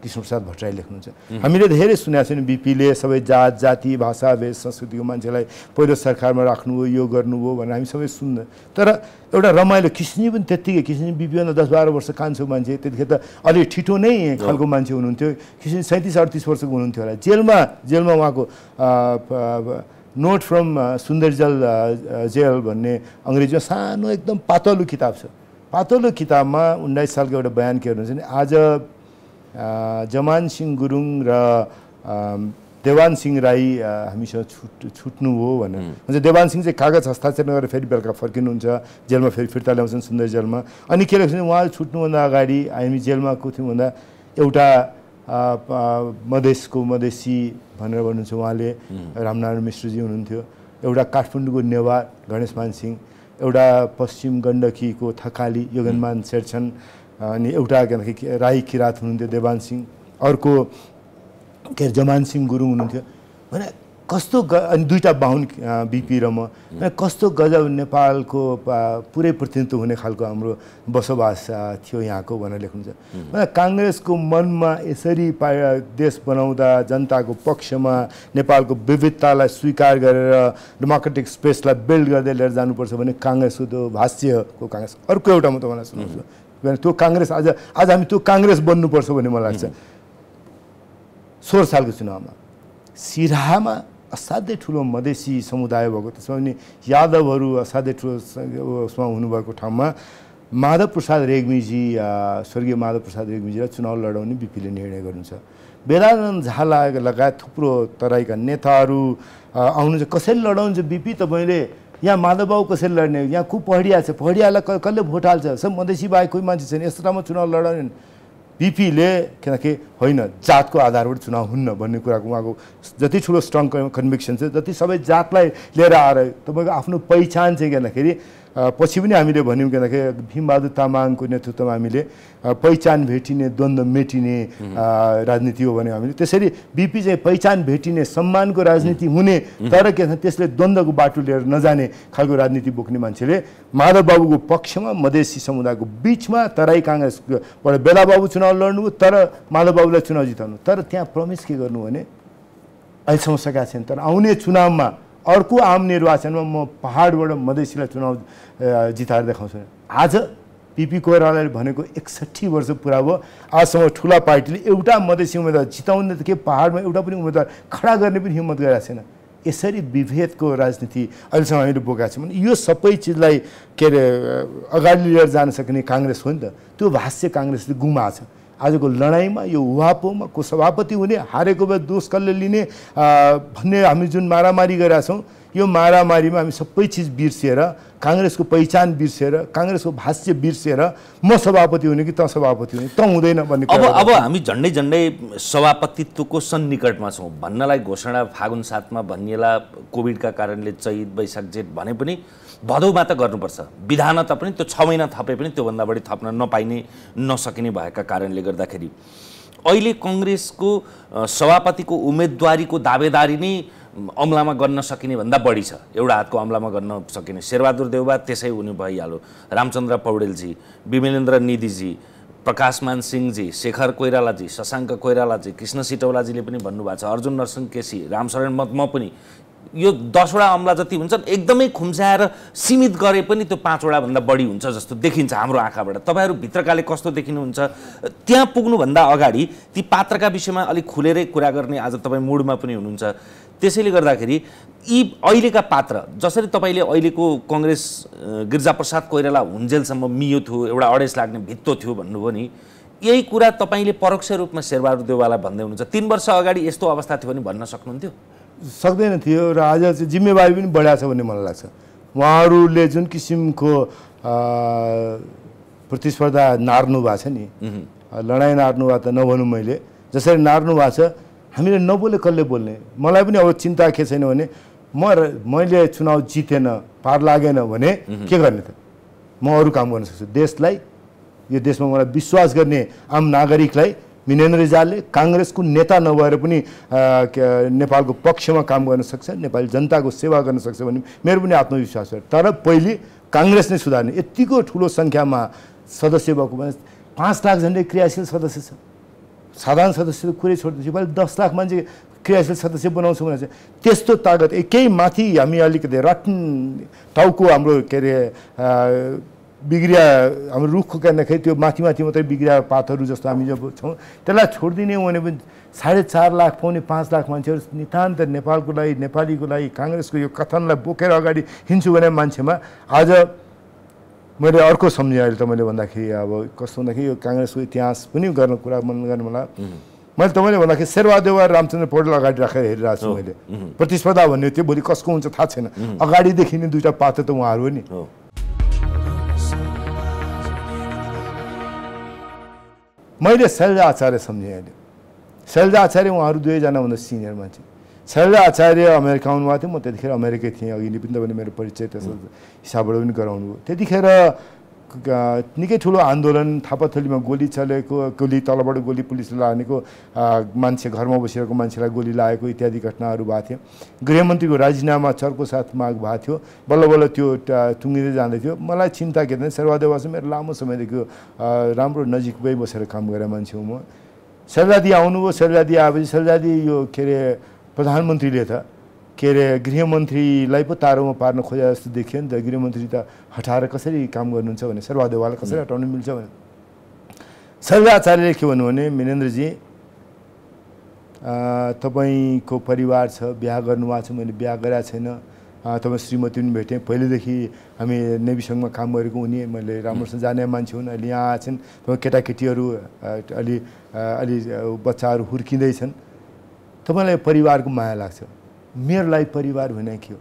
कृष्णप्रसाद भट्टराई लेख्नुहुन्छ हामीले धेरै सुनेको छौँ बिपीले सबै जात जाति भाषा भेष संस्कृतिको मान्छेलाई पहिलो सरकारमा राख्नुभयो यो गर्नुभयो भनेर हामी सबै सुन्न तर एउटा रमाइलो किसिनी पनि त्यत्तिकै किसिनी बिपीभन्दा दस बाह्र वर्ष कान्छो मान्छे त्यतिखेर त अलिक ठिठो नै खालको मान्छे हुनुहुन्थ्यो किसिनी सैँतिस अडतिस वर्षको हुनुहुन्थ्यो होला जेलमा जेलमा उहाँको नोट फ्रम सुन्दरजल जेल भन्ने अङ्ग्रेजीमा सानो एकदम पातलो किताब छ पातलो किताबमा उन्नाइस सालको एउटा बयान के हुनुहुन्छ भने आज जमान सिंह गुरुङ र देवान सिंह राई हामीसँग छुट छुट्नु हो भनेर हुन्छ देवान सिंह चाहिँ कागज हस्ताक्षर नगरेर फेरि बेलुका फर्किनुहुन्छ जेलमा फेरि फिर्ता ल्याउँछन् सुन्दर जेलमा अनि के लाग्छ भने उहाँ छुट्नुभन्दा अगाडि हामी जेलमा को भन्दा एउटा मधेसको मधेसी भनेर भन्नुहुन्छ उहाँले रामनारायण मिश्रजी हुनुहुन्थ्यो एउटा काठमाडौँको नेवार गणेशमान सिंह एउटा पश्चिम गण्डकीको थकाली योगनमान शेरछन् अनि एउटा के अरे राई किराँत हुनुहुन्थ्यो देवान सिंह अर्को के अरे जमान सिंह गुरुङ हुनुहुन्थ्यो भने कस्तो ग अनि दुईवटा बाहुन बिपी र म कस्तो गजब नेपालको पुरै प्रतिनिधित्व हुने खालको हाम्रो बसोबास थियो यहाँको भनेर लेख्नुहुन्छ काङ्ग्रेसको मनमा यसरी देश बनाउँदा जनताको पक्षमा नेपालको विविधतालाई स्वीकार गरेर डेमोक्रेटिक स्पेसलाई बिल्ड गर्दै लिएर जानुपर्छ भने काङ्ग्रेसको त्यो भाष्यको काङ्ग्रेस अर्को एउटा म तपाईँलाई सुनाउँछु किनभने त्यो काङ्ग्रेस आज आज हामी त्यो काङ्ग्रेस बन्नुपर्छ भन्ने मलाई लाग्छ सोह्र सालको चुनावमा सिराहामा असाध्यै ठुलो मधेसी समुदाय भएको त्यसमा पनि यादवहरू असाध्यै ठुलो उसमा हुनुभएको ठाउँमा माधव प्रसाद रेग्मीजी स्वर्गीय माधव प्रसाद रेग्मीजीलाई चुनाव लडाउने बिपीले निर्णय गर्नुहुन्छ वेदानन्द झाला लगायत थुप्रो तराईका नेताहरू आउनुहुन्छ कसरी लडाउँछ बिपी तपाईँले यहाँ माधव बाबु कसरी लड्ने यहाँ को पहडिया छ पहडियालाई कसले भोट हाल्छ सब मधेसी बाहेक कोही मान्छे छैन यस्तो ठाउँमा चुनाव लडाउने पिपीले किनकि होइन जातको आधारबाट चुनाव हुन्न भन्ने कुराको उहाँको जति ठुलो स्ट्रङ कन्भिक्सन छ जति सबै जातलाई लिएर आएर तपाईँको आफ्नो पहिचान चाहिँ किनखेरि पछि पनि हामीले भन्यौँ भन्दाखेरि भीमबहादुर तामाङको नेतृत्वमा हामीले पहिचान भेटिने द्वन्द्व मेटिने राजनीति हो भन्यो हामीले त्यसरी बिपी चाहिँ पहिचान भेटिने सम्मानको राजनीति हुने तर के छ त्यसले द्वन्द्वको बाटो लिएर नजाने खालको राजनीति बोक्ने मान्छेले माधव बाबुको पक्षमा मधेसी समुदायको बिचमा तराई काङ्ग्रेसबाट बेला बाबु चुनाव लड्नु तर माधव बाबुलाई चुनाव जिताउनु तर त्यहाँ प्रमेश के गर्नु भने अहिलेसम्म सकेका छैन तर आउने चुनावमा अर्को आम निर्वाचनमा म पहाडबाट मधेसीलाई चुनाव जिताएर देखाउँछु आज पिपी कोइरालाले भनेको एकसट्ठी वर्ष पुरा भयो आजसम्म ठुला पार्टीले एउटा मधेसी उम्मेद्वार जिताउने त के पाहाडमा एउटा पनि उम्मेद्वार खडा गर्ने पनि हिम्मत गरेको छैन यसरी विभेदको राजनीति अहिलेसम्म हामीले बोकेका छौँ भने यो सबै चिजलाई के अरे अगाडि लिएर जान सक्ने काङ्ग्रेस हो नि त त्यो भाष्य काङ्ग्रेसले गुमाएको छ आजको लडाइँमा यो उहापोमा को सभापति हुने हारेको भए दोष कसले लिने भन्ने हामी जुन मारामारी गरेका छौँ यो मारामारीमा हामी सबै चिज बिर्सिएर काङ्ग्रेसको पहिचान बिर्सिएर काङ्ग्रेसको भाष्य बिर्सिएर म सभापति हुने कि त सभापति हुने त हुँदैन भन्ने अब अब हामी झन्डै झन्डै सभापतित्वको सन्निकटमा छौँ भन्नलाई घोषणा फागुन साथमा भनिएला कोभिडका कारणले चैत वैशाख जेठ भने पनि भदौमा त गर्नुपर्छ विधान त पनि त्यो छ महिना थपे पनि त्योभन्दा बढी थप्न नपाइने नसकिने भएका कारणले गर्दाखेरि अहिले कङ्ग्रेसको सभापतिको उम्मेदवारीको दावेदारी नै अम्लामा गर्न सकिने भन्दा बढी छ एउटा हातको अम्लामा गर्न सकिने शेरबहादुर देउबा त्यसै हुने भइहाल्यो रामचन्द्र पौडेलजी विमलेन्द्र निधिजी प्रकाशमान सिंहजी शेखर कोइरालाजी शशाङ्क कोइरालाजी कृष्ण सिटौलाजीले पनि भन्नुभएको छ अर्जुन नरसिंह केसी रामशरण म पनि यो दसवटा अम्ला जति हुन्छ एकदमै खुम्स्याएर सीमित गरे पनि त्यो पाँचवटाभन्दा बढी हुन्छ जस्तो देखिन्छ हाम्रो आँखाबाट तपाईँहरू भित्रकाले कस्तो देखिनुहुन्छ त्यहाँ पुग्नुभन्दा अगाडि ती पात्रका विषयमा अलिक खुलेरै कुरा गर्ने आज तपाईँ मुडमा पनि हुनुहुन्छ त्यसैले गर्दाखेरि यी अहिलेका पात्र जसरी तपाईँले अहिलेको कङ्ग्रेस गिर्जाप्रसाद कोइराला हुन्जेलसम्म मियो थियो एउटा अडेस लाग्ने भित्तो थियो भन्नुभयो नि यही कुरा तपाईँले परोक्ष रूपमा शेरबहादुर देवालाई भन्दै हुनुहुन्छ तिन वर्ष अगाडि यस्तो अवस्था थियो भने भन्न सक्नुहुन्थ्यो सक्दैन थियो र आज चाहिँ जिम्मेवारी पनि बढाएको छ भन्ने मलाई लाग्छ उहाँहरूले जुन किसिमको प्रतिस्पर्धा नार्नु भएको छ नि लडाइँ नार्नु भएको त नभनौँ मैले जसरी नार्नु भएको छ हामीले नबोले कसले बोल्ने मलाई पनि अब चिन्ता के छैन भने म मैले चुनाव जितेन पार लागेन भने के गर्ने त म अरू काम गर्न सक्छु देशलाई यो देशमा मलाई विश्वास गर्ने आम नागरिकलाई मिनेन्द्र रिजालले काङ्ग्रेसको नेता नभएर पनि नेपालको पक्षमा काम गर्न सक्छ नेपाली जनताको सेवा गर्न सक्छ भन्ने मेरो पनि आत्मविश्वास छ तर पहिले काङ्ग्रेस नै सुधार्ने यत्तिको ठुलो सङ्ख्यामा सदस्य भएको भने पाँच लाख झन्डै क्रियाशील सदस्य छ साधारण सदस्य त कुरै छोड्दैछ योपालि दस लाख मान्छे क्रियाशील सदस्य बनाउँछौँ भने चाहिँ त्यस्तो तागत केही माथि हामी अलिकति रटन टाउको हाम्रो के अरे बिग्रिया हाम्रो रुखको काट्दाखेरि त्यो माथि माथि मात्रै बिग्रिया पातहरू जस्तो हामी जब छौँ त्यसलाई छोडिदिने हो भने पनि साढे चार लाख पाउने पाँच लाख मान्छेहरू नितान्त नेपालको लागि नेपालीको लागि काङ्ग्रेसको यो कथनलाई बोकेर अगाडि हिँड्छु भने मान्छेमा आज मैले अर्को सम्झेँ अहिले त मैले भन्दाखेरि अब कस्तो भन्दाखेरि यो काङ्ग्रेसको इतिहास पनि गर्न कुरा मन गर्नु मलाई मैले तपाईँले भन्दाखेरि शेरबहादेवा रामचन्द्र पौडेल अगाडि राखेर हेरिरहेको छु मैले प्रतिस्पर्धा भन्ने त्यो भोलि कसको हुन्छ थाहा छैन अगाडिदेखि नै दुइटा पात्र त उहाँहरू हो नि मैले शैलजा आचार्य सम्झेँ अहिले शैलजा आचार्य उहाँहरू दुवैजनाभन्दा सिनियर मान्छे शैलजा आचार्य अमेरिका आउनुभएको थियो म त्यतिखेर अमेरिकै थिएँ अघि पनि तपाईँले मेरो परिचय त्यसको हिसाबबाट पनि गराउनु त्यतिखेर निकै ठुलो आन्दोलन थापाथलीमा गोली चलेको गोली तलबाट गोली पुलिसले लानेको मान्छे घरमा बसिरहेको मान्छेलाई गोली लागेको इत्यादि घटनाहरू भएको थियो गृहमन्त्रीको राजीनामा चर्को साथ माग भएको थियो बल्ल बल्ल त्यो टुङ्गिँदै जाँदै थियो मलाई चिन्ता के थिएन सर्वाधिवास मेरो लामो समयदेखि राम्रो नजिकमै बसेर काम गरे मान्छे हो म सरदादी आउनुभयो सरदादी आएपछि सरदादी यो के अरे प्रधानमन्त्रीले त के अरे गृहमन्त्रीलाई पो तारोमा पार्न खोजे जस्तो देखियो नि त गृहमन्त्री त हटाएर कसरी काम गर्नुहुन्छ भने सर्वदेवालाई कसरी हटाउनु मिल्छ भने सर्वाचार्यले के भन्नु भने मेनेन्द्रजी तपाईँको परिवार छ बिहा गर्नुभएको छ मैले बिहा गराएको छैन तपाईँ श्रीमती पनि भेटेँ पहिलेदेखि हामी नेभीसँगमा काम गरेको हुने मैले राम्रोसँग जाने मान्छे हुन् अहिले यहाँ आएछन् तपाईँ केटाकेटीहरू अलि अलि बच्चाहरू हुर्किँदैछन् तपाईँलाई परिवारको माया लाग्छ मेरो लागि परिवार भनेको थियो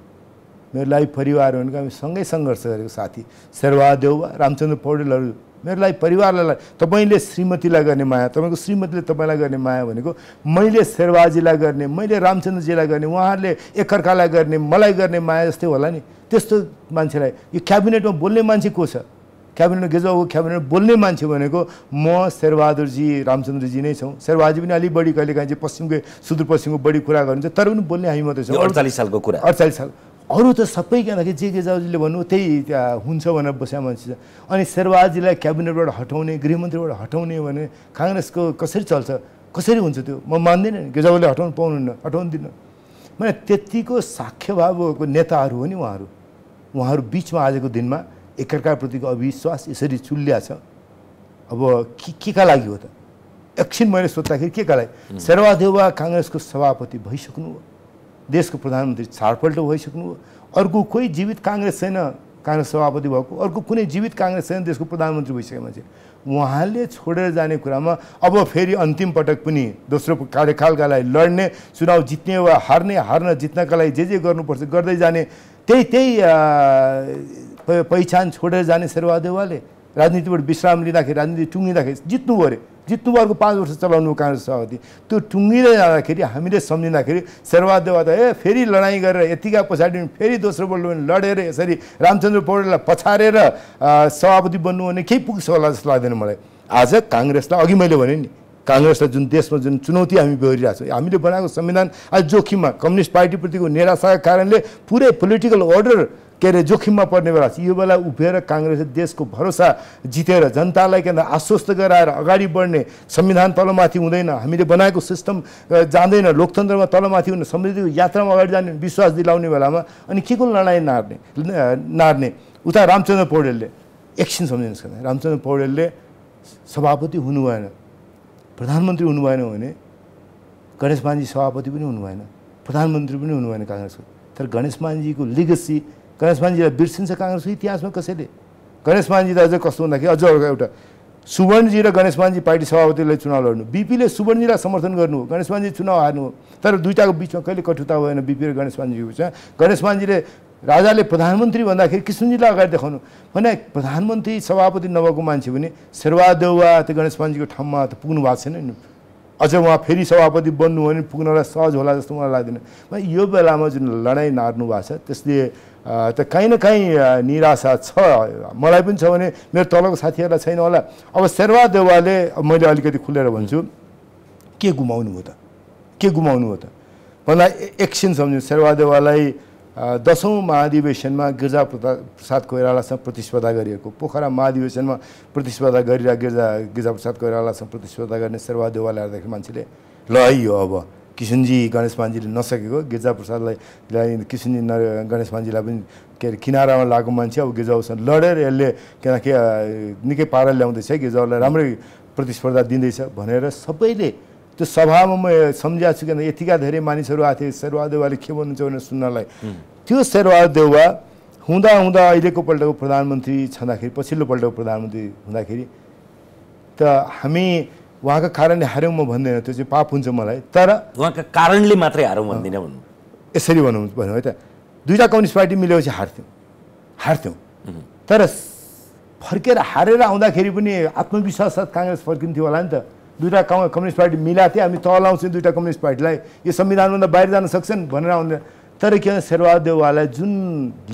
मेरो लागि परिवार भनेको हामी सँगै सङ्घर्ष गरेको साथी शेरवा देउबा रामचन्द्र पौडेलहरू मेरो लागि परिवारलाई तपाईँले श्रीमतीलाई गर्ने माया तपाईँको श्रीमतीले तपाईँलाई गर्ने माया भनेको मैले शेरवाजीलाई गर्ने मैले रामचन्द्रजीलाई गर्ने उहाँहरूले एकअर्कालाई गर्ने मलाई गर्ने माया जस्तै होला नि त्यस्तो मान्छेलाई यो क्याबिनेटमा बोल्ने मान्छे को छ क्याबिनेट गेजो अब बोल्ने मान्छे भनेको म शेरबहादुरजी रामचन्द्रजी नै छौँ शेरबहादुर पनि अलिक बढी कहिले काहीँ चाहिँ पश्चिमको सुदूरपश्चिमको बढी कुरा गर्नुहुन्छ तर पनि बोल्ने हामी मात्रै छौँ अडचालिस सालको कुरा अडचालिस साल अरू त सबै के जे गेजाजीले भन्नु त्यही हुन्छ भनेर बसेको मान्छे छ अनि शेरबहादुरजीलाई क्याबिनेटबाट हटाउने गृहमन्त्रीबाट हटाउने भने काङ्ग्रेसको कसरी चल्छ कसरी हुन्छ त्यो म मान्दिनँ गेजाउले हटाउनु पाउनुहुन्न हटाउनु मैले त्यत्तिको साख्यभावको नेताहरू हो नि उहाँहरू उहाँहरू बिचमा आजको दिनमा एकअर्काप्रतिको अविश्वास यसरी चुल्या छ अब के के का लागि हो त एकछिन मैले सोद्धाखेरि के का लागि वा काङ्ग्रेसको सभापति भइसक्नु हो देशको प्रधानमन्त्री चारपल्ट भइसक्नु हो अर्को कोही जीवित काङ्ग्रेस छैन काङ्ग्रेस सभापति भएको अर्को कुनै जीवित काङ्ग्रेस छैन देशको प्रधानमन्त्री भइसक्यो मान्छे उहाँले छोडेर जाने कुरामा अब फेरि अन्तिम पटक पनि दोस्रो कार्यकालका लागि लड्ने चुनाव जित्ने वा हार्ने हार्न जित्नका लागि जे जे गर्नुपर्छ गर्दै जाने त्यही त्यही पहिचान छोडेर जाने शेरबहादुर वाले राजनीतिबाट विश्राम लिँदाखेरि राजनीति टुङ्गिँदाखेरि जित्नु अरे जित्नु अर्को पाँच वर्ष चलाउनु काङ्ग्रेस सभापति त्यो टुङ्गिँदै जाँदाखेरि हामीले सम्झिँदाखेरि शेरबहादेवा त ए फेरि लडाइँ गरेर यतिका पछाडि फेरि दोस्रो पनि लडेर यसरी रामचन्द्र पौडेललाई पछारेर सभापति बन्नु भने केही पुग्छ होला जस्तो लाग्दैन मलाई आज काङ्ग्रेसलाई अघि मैले भने नि काङ्ग्रेसलाई जुन देशमा जुन चुनौती हामी बेहोरिरहेको छौँ हामीले बनाएको संविधान आज जोखिममा कम्युनिस्ट पार्टीप्रतिको निराशाको कारणले पुरै पोलिटिकल अर्डर के अरे जोखिममा पर्ने बेला यो बेला उभिएर काङ्ग्रेसले देशको भरोसा जितेर जनतालाई के भन्दा आश्वस्त गराएर अगाडि बढ्ने संविधान तलमाथि हुँदैन हामीले बनाएको सिस्टम जाँदैन लोकतन्त्रमा तलमाथि हुने समृद्धिको यात्रामा अगाडि जाने विश्वास दिलाउने बेलामा अनि के को लडाइँ नार्ने नार्ने उता रामचन्द्र पौडेलले एकछिन सम्झिनुहोस् भने रामचन्द्र पौडेलले सभापति हुनु भएन प्रधानमन्त्री हुनु भएन भने मानजी सभापति पनि हुनु भएन प्रधानमन्त्री पनि हुनु भएन काङ्ग्रेसको तर गणेश मानजीको लिगसी गणेशमानजीलाई बिर्सिन्छ काङ्ग्रेसको इतिहासमा कसैले त अझ कस्तो भन्दाखेरि अझ अर्को एउटा सुवर्णजी र गणेशमानजी पार्टी सभापतिलाई चुनाव लड्नु बिपीले सुवर्णजीलाई समर्थन गर्नु हो गणेशमानजी चुनाव हार्नु हो तर दुइटाको बिचमा कहिले कठुता भएन बिपी र गणेशमानजीको बिचमा गणेशमानजीले राजाले प्रधानमन्त्री भन्दाखेरि कृष्णजीलाई अगाडि देखाउनु भने प्रधानमन्त्री सभापति नभएको मान्छे भने शेरवादेवा त्यो गणेशमानजीको ठाउँमा त पुग्नु भएको छैन नि अझ उहाँ फेरि सभापति बन्नु हो भने पुग्नलाई सहज होला जस्तो मलाई लाग्दैन यो बेलामा जुन लडाइँ नार्नु भएको छ त्यसले त काहीँ न काहीँ निराशा छ मलाई पनि छ भने मेरो तलको साथीहरूलाई छैन होला अब शेरवा देवालले मैले अलिकति खुलेर भन्छु के गुमाउनु हो त के गुमाउनु हो त मलाई एकछिन सम्झौँ शेरवा देवालाई दसौँ महाधिवेशनमा गिर्जा प्रसाद कोइरालासँग प्रतिस्पर्धा गरिएको पोखरा महाधिवेशनमा प्रतिस्पर्धा गरिरहेको गिर्जा गिर्जा प्रसाद कोइरालासँग प्रतिस्पर्धा गर्ने शेरवा देवालाई हेर्दाखेरि मान्छेले ल है यो अब किसनजी मान्जीले नसकेको गिर्जा प्रसादलाई किसनजी न मान्जीलाई पनि के अरे किनारामा लगाएको मान्छे अब गिर्जाउसँग लडेर यसले के के निकै पारा ल्याउँदैछ गिर्जाउलाई राम्रै प्रतिस्पर्धा दिँदैछ भनेर सबैले त्यो सभामा म सम्झाएको छु किन यतिका धेरै मानिसहरू आएको थिए शेरबहादेवाले के भन्नुहुन्छ भनेर सुन्नलाई त्यो शेरबहादेवा हुँदा हुँदा अहिलेको पल्टको प्रधानमन्त्री छँदाखेरि पछिल्लो पल्टको प्रधानमन्त्री हुँदाखेरि त हामी उहाँको कारणले हार्यौँ म भन्दैन त्यो चाहिँ पाप हुन्छ मलाई तर उहाँका कारणले मात्रै हारौँ भन्दिनँ भन्नु यसरी भनौँ भन्यो है त दुईवटा कम्युनिस्ट पार्टी मिलेपछि हार्थ्यौँ हार्थ्यौँ तर फर्केर हारेर आउँदाखेरि पनि आत्मविश्वास साथ काङ्ग्रेस फर्किन्थ्यो होला नि त दुईवटा कम्युनिस्ट पार्टी मिलाएको थिएँ हामी तल आउँछौँ दुईवटा कम्युनिस्ट पार्टीलाई यो संविधानभन्दा बाहिर जान सक्छन् भनेर आउँदैन तर के भन्छ शेरबहादेवालाई जुन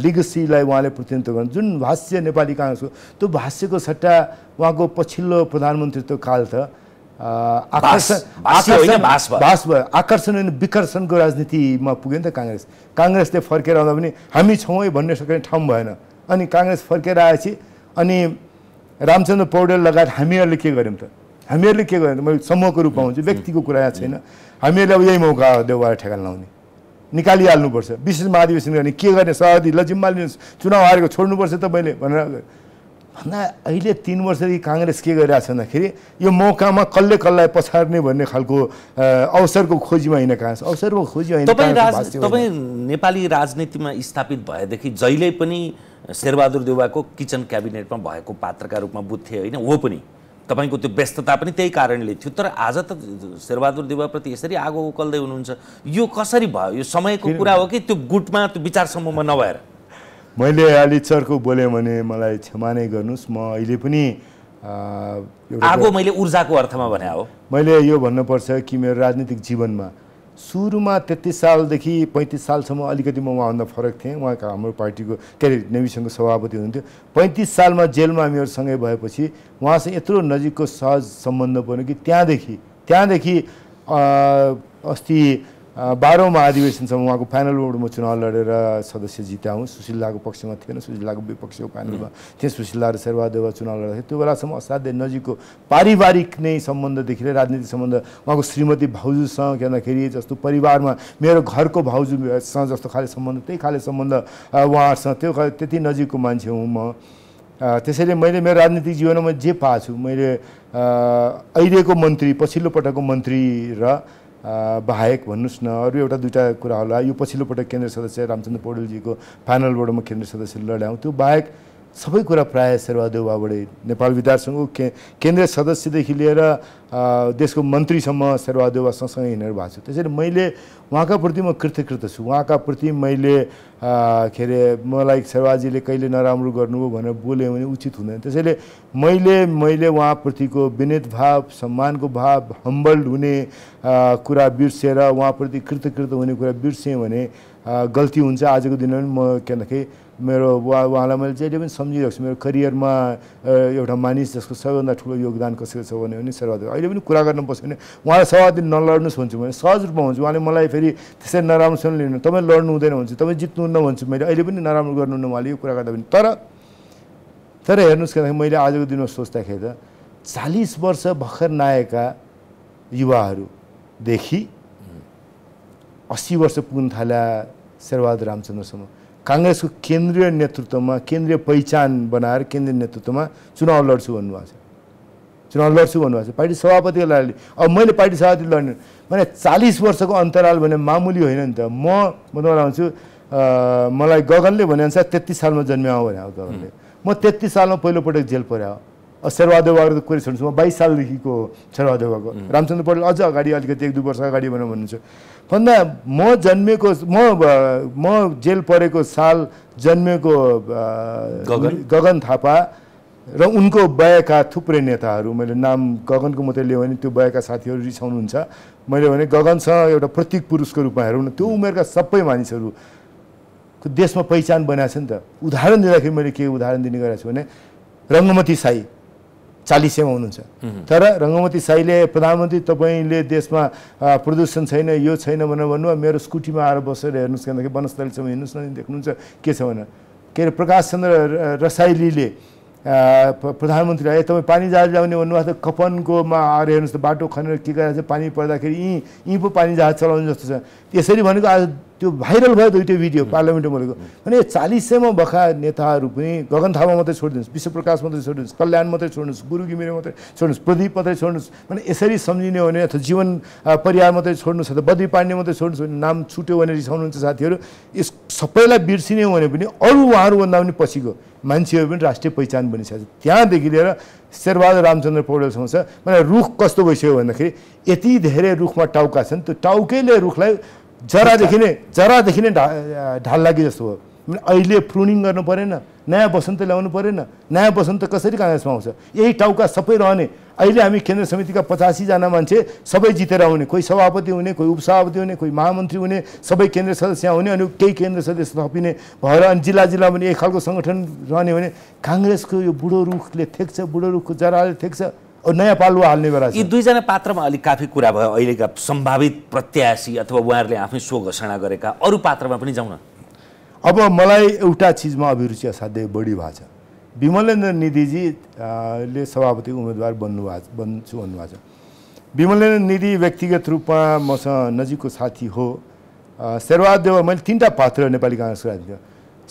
लिगसीलाई उहाँले प्रतिनिधित्व गर्नु जुन भाष्य नेपाली काङ्ग्रेसको त्यो भाष्यको सट्टा उहाँको पछिल्लो प्रधानमन्त्रीत्व काल त आकर्षण भयो आकर्षण होइन विकर्षणको राजनीतिमा पुग्यो नि त काङ्ग्रेस काङ्ग्रेसले फर्केर आउँदा पनि हामी छौँ है भन्ने सक्ने ठाउँ भएन अनि काङ्ग्रेस फर्केर आएपछि अनि रामचन्द्र पौडेल लगायत हामीहरूले के गर्यौँ त हामीहरूले के गर्यौँ मैले समूहको रूपमा हुन्छु व्यक्तिको कुरा यहाँ छैन हामीहरूले अब यही मौका देउबाट ठेगान लाउने निकालिहाल्नुपर्छ विशेष महाधिवेशन गर्ने के गर्ने सहदी ल जिम्मा लिनुहोस् चुनाव हारेको छोड्नुपर्छ तपाईँले भनेर भन्दा अहिले तिन वर्षदेखि काङ्ग्रेस के गरिरहेको छ भन्दाखेरि यो मौकामा कसले कसलाई पछार्ने भन्ने खालको अवसरको खोजीमा होइन काङ्ग्रेस अवसरको खोजी होइन तपाईँ राज नेपाली राजनीतिमा स्थापित भएदेखि जहिले पनि शेरबहादुर देवाको किचन क्याबिनेटमा भएको पात्रका रूपमा बुझ्थे होइन हो पनि तपाईँको त्यो व्यस्तता पनि त्यही कारणले थियो तर आज त शेरबहादुर देवाप्रति यसरी आगो उकल्दै हुनुहुन्छ यो कसरी भयो यो समयको कुरा हो कि त्यो गुटमा त्यो विचार समूहमा नभएर मैले अलिचर्को बोलेँ भने मलाई क्षमा नै गर्नुहोस् म अहिले पनि आगो मैले ऊर्जाको अर्थमा भने हो मैले यो भन्नुपर्छ कि मेरो राजनीतिक जीवनमा सुरुमा तेत्तिस सालदेखि पैँतिस सालसम्म अलिकति म उहाँभन्दा फरक थिएँ उहाँ हाम्रो पार्टीको के अरे नेविसङ्घको सभापति हुनुहुन्थ्यो पैँतिस सालमा जेलमा सँगै भएपछि उहाँसँग यत्रो नजिकको सहज सम्बन्ध बन्यो कि त्यहाँदेखि त्यहाँदेखि अस्ति बाह्रौँ महाधिवेशनसम्म उहाँको प्यानल म चुनाव लडेर सदस्य जिताउँ सुशीलाको पक्षमा थिएन सुशीलाको विपक्षको प्यानलमा थिएँ सुशीला र शेरबहादेव चुनाव लड्दाखेरि त्यो बेलासम्म असाध्यै नजिकको पारिवारिक नै सम्बन्धदेखि लिएर राजनीतिक सम्बन्ध उहाँको श्रीमती भाउजूसँग भन्दाखेरि जस्तो परिवारमा मेरो घरको भाउजूसँग जस्तो खाले सम्बन्ध त्यही खाले सम्बन्ध उहाँहरूसँग त्यो त्यति नजिकको मान्छे हुँ म त्यसैले मैले मेरो राजनीतिक जीवनमा जे पाएको छु मैले अहिलेको मन्त्री पछिल्लो पटकको मन्त्री र बाहेक भन्नुहोस् न अरू एउटा दुइटा कुरा होला यो पछिल्लोपटक केन्द्रीय सदस्य रामचन्द्र पौडेलजीको प्यानलबाट म केन्द्रीय सदस्य लड्याउँ त्यो बाहेक सबै कुरा प्राय शेरबहादेव नेपाल विद्यार्थी सङ्घको के केन्द्रीय सदस्यदेखि लिएर देशको मन्त्रीसम्म शेरबहादेव सँगसँगै हिँडेर भएको छु त्यसरी मैले उहाँका प्रति म कृतकृत छु उहाँका प्रति मैले के अरे मलाई शेरबहाजीले कहिले नराम्रो गर्नुभयो भनेर बोल्यो भने उचित हुँदैन त्यसैले मैले मैले उहाँप्रतिको विनित भाव सम्मानको भाव हम्बल्ड हुने कुरा बिर्सेर उहाँप्रति कृतकृत हुने कुरा बिर्सेँ भने गल्ती हुन्छ आजको दिनमा म के भन्दाखेरि मेरो वा उहाँलाई मैले जहिले पनि सम्झिरहेको छु मेरो करियरमा एउटा मानिस जसको सबैभन्दा ठुलो योगदान कसैको छ भने भने सर्वाधिक अहिले पनि कुरा गर्न पर्छ भने उहाँलाई सर्वाधिक नलड्नुहोस् भन्छु भने सहज रूपमा हुन्छ उहाँले मलाई फेरि त्यसरी नराम्रोसँग लिनु तपाईँ लड्नु हुँदैन भन्छु तपाईँ जित्नुहुन्न भन्छु मैले अहिले पनि नराम्रो गर्नुहुन्न उहाँले यो कुरा गर्दा पनि तर तर हेर्नुहोस् के मैले आजको दिनमा सोच्दाखेरि त चालिस वर्ष भर्खर नआएका युवाहरूदेखि असी वर्ष पुग्न थाल्या शेरबहादुर रामचन्द्रसम्म काङ्ग्रेसको केन्द्रीय नेतृत्वमा केन्द्रीय पहिचान बनाएर केन्द्रीय नेतृत्वमा चुनाव लड्छु भन्नुभएको छ चुनाव लड्छु भन्नुभएको छ पार्टी सभापतिको लागि अब मैले पार्टी सभापति लड्ने भने चालिस वर्षको अन्तराल भने मामुली होइन नि त म म तपाईँलाई भन्छु मलाई गगनले भनेअनुसार तेत्तिस सालमा जन्म्याउँ भने गगनले म तेत्तिस सालमा पहिलोपटक जेल पऱ्यो सेर्वादेवाको कुरा छोड्छु म बाइस सालदेखिको सेर्वादेवाको रामचन्द्र पौडेल अझ अगाडि अलिकति एक दुई वर्ष अगाडि भनेर भन्नुहुन्छ भन्दा म जन्मेको म म जेल परेको साल जन्मेको गगन थापा र उनको बयका थुप्रै नेताहरू मैले नाम गगनको मात्रै लियो भने त्यो बयका साथीहरू रिसाउनुहुन्छ मैले भने गगनसँग एउटा प्रतीक पुरुषको रूपमा हेरौँ न त्यो उमेरका सबै मानिसहरू देशमा पहिचान बनाएको छ नि त उदाहरण दिँदाखेरि मैले के उदाहरण दिने गरेको छु भने रङ्गमती साई चालिसैमा हुनुहुन्छ तर रङ्गमती साईले प्रधानमन्त्री तपाईँले देशमा प्रदूषण छैन यो छैन भनेर भन्नु मेरो स्कुटीमा आएर बसेर हेर्नुहोस् भन्दाखेरि वनस्थलीसम्म हिँड्नुहोस् न देख्नुहुन्छ के छ भनेर के अरे प्रकाश चन्द्र रसाइलीले प्रधानमन्त्री प्रधानमन्त्रीलाई तपाईँ पानी जहाज ल्याउने भन्नुभएको थियो कपनकोमा आएर हेर्नुहोस् त बाटो खनेर के गरेर चाहिँ पानी पर्दाखेरि यहीँ यहीँ पो पानी जहाज चलाउने जस्तो छ त्यसरी भनेको आज त्यो भाइरल भयो त्यो भिडियो पार्लियामेन्टमा बोलेको भने चालिसैमा सयमा भएका नेताहरू पनि गगन थापा मात्रै छोडिदिनुहोस् विश्वप्रकाश मात्रै छोडिदिनुहोस् कल्याण मात्रै छोड्नुहोस् गुरु घिमिरे मात्रै छोड्नुहोस् प्रदीप मात्रै छोड्नुहोस् भने यसरी सम्झिने हो भने अथवा जीवन परिवार मात्रै छोड्नुहोस् अथवा बद्री पाण्डे मात्रै छोड्नुहोस् भने नाम छुट्यो भने रिसाउनुहुन्छ साथीहरू यस सबैलाई बिर्सिने हो भने पनि अरू उहाँहरूभन्दा पनि पछिको मान्छेहरू पनि राष्ट्रिय पहिचान बनिसकेको छ त्यहाँदेखि लिएर शेरबहादुर रामचन्द्र पौडेलसँग छ मलाई रुख कस्तो भइसक्यो भन्दाखेरि यति धेरै रुखमा टाउका छन् त्यो टाउकैले रुखलाई जरादेखि नै जरादेखि नै ढा लागे जस्तो हो अहिले प्रुनिङ गर्नु परेन नयाँ बसन्त ल्याउनु परेन नयाँ बसन्त कसरी काङ्ग्रेसमा आउँछ यही टाउका सबै रहने अहिले हामी केन्द्र समितिका पचासीजना मान्छे सबै जितेर आउने कोही सभापति हुने कोही उपसभापति हुने कोही महामन्त्री हुने सबै केन्द्र सदस्य हुने अनि केही केन्द्र सदस्य थपिने भएर अनि जिल्ला जिल्ला पनि एक खालको सङ्गठन रहने भने काङ्ग्रेसको यो बुढो रुखले ठेक्छ बुढो रुखको जराले ठेक्छ नयाँ पालुवा हाल्ने बेला यी दुईजना पात्रमा अलिक काफी कुरा भयो अहिलेका सम्भावित प्रत्याशी अथवा उहाँहरूले आफै सो घोषणा गरेका अरू पात्रमा पनि जाउँ न अब मलाई एउटा चिजमा अभिरुचि असाध्यै बढी भएको छ विमलेन्द्र निधिजीले सभापति उम्मेदवार बन्नुभएको बन्छु भन्नुभएको छ विमलेन्द्र निधि व्यक्तिगत रूपमा मसँग नजिकको साथी हो शेरबहादुर देउवा मैले तिनवटा पात्र नेपाली काङ्ग्रेसको राजनीति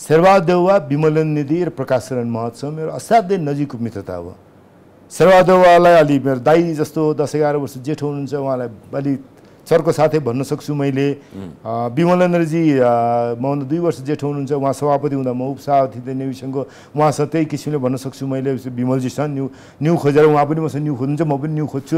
शेरबहादुर देउवा विमलेन्द्र निधि र प्रकाश शरण महोत्सव मेरो असाध्यै नजिकको मित्रता हो शेरबहादुर देउवालाई अलि मेरो दाई जस्तो दस एघार वर्ष जेठो हुनुहुन्छ उहाँलाई अलि सरको साथै भन्न सक्छु मैले विमलेन्द्रजी म दुई वर्ष जेठो हुनुहुन्छ उहाँ सभापति हुँदा म उपसभापति थिएँ न्युसँगको उहाँसँग त्यही किसिमले भन्न सक्छु मैले विमलजी छ न्यु न्यु खोजेर उहाँ पनि मसँग न्यु खोज्नुहुन्छ म पनि न्यु खोज्छु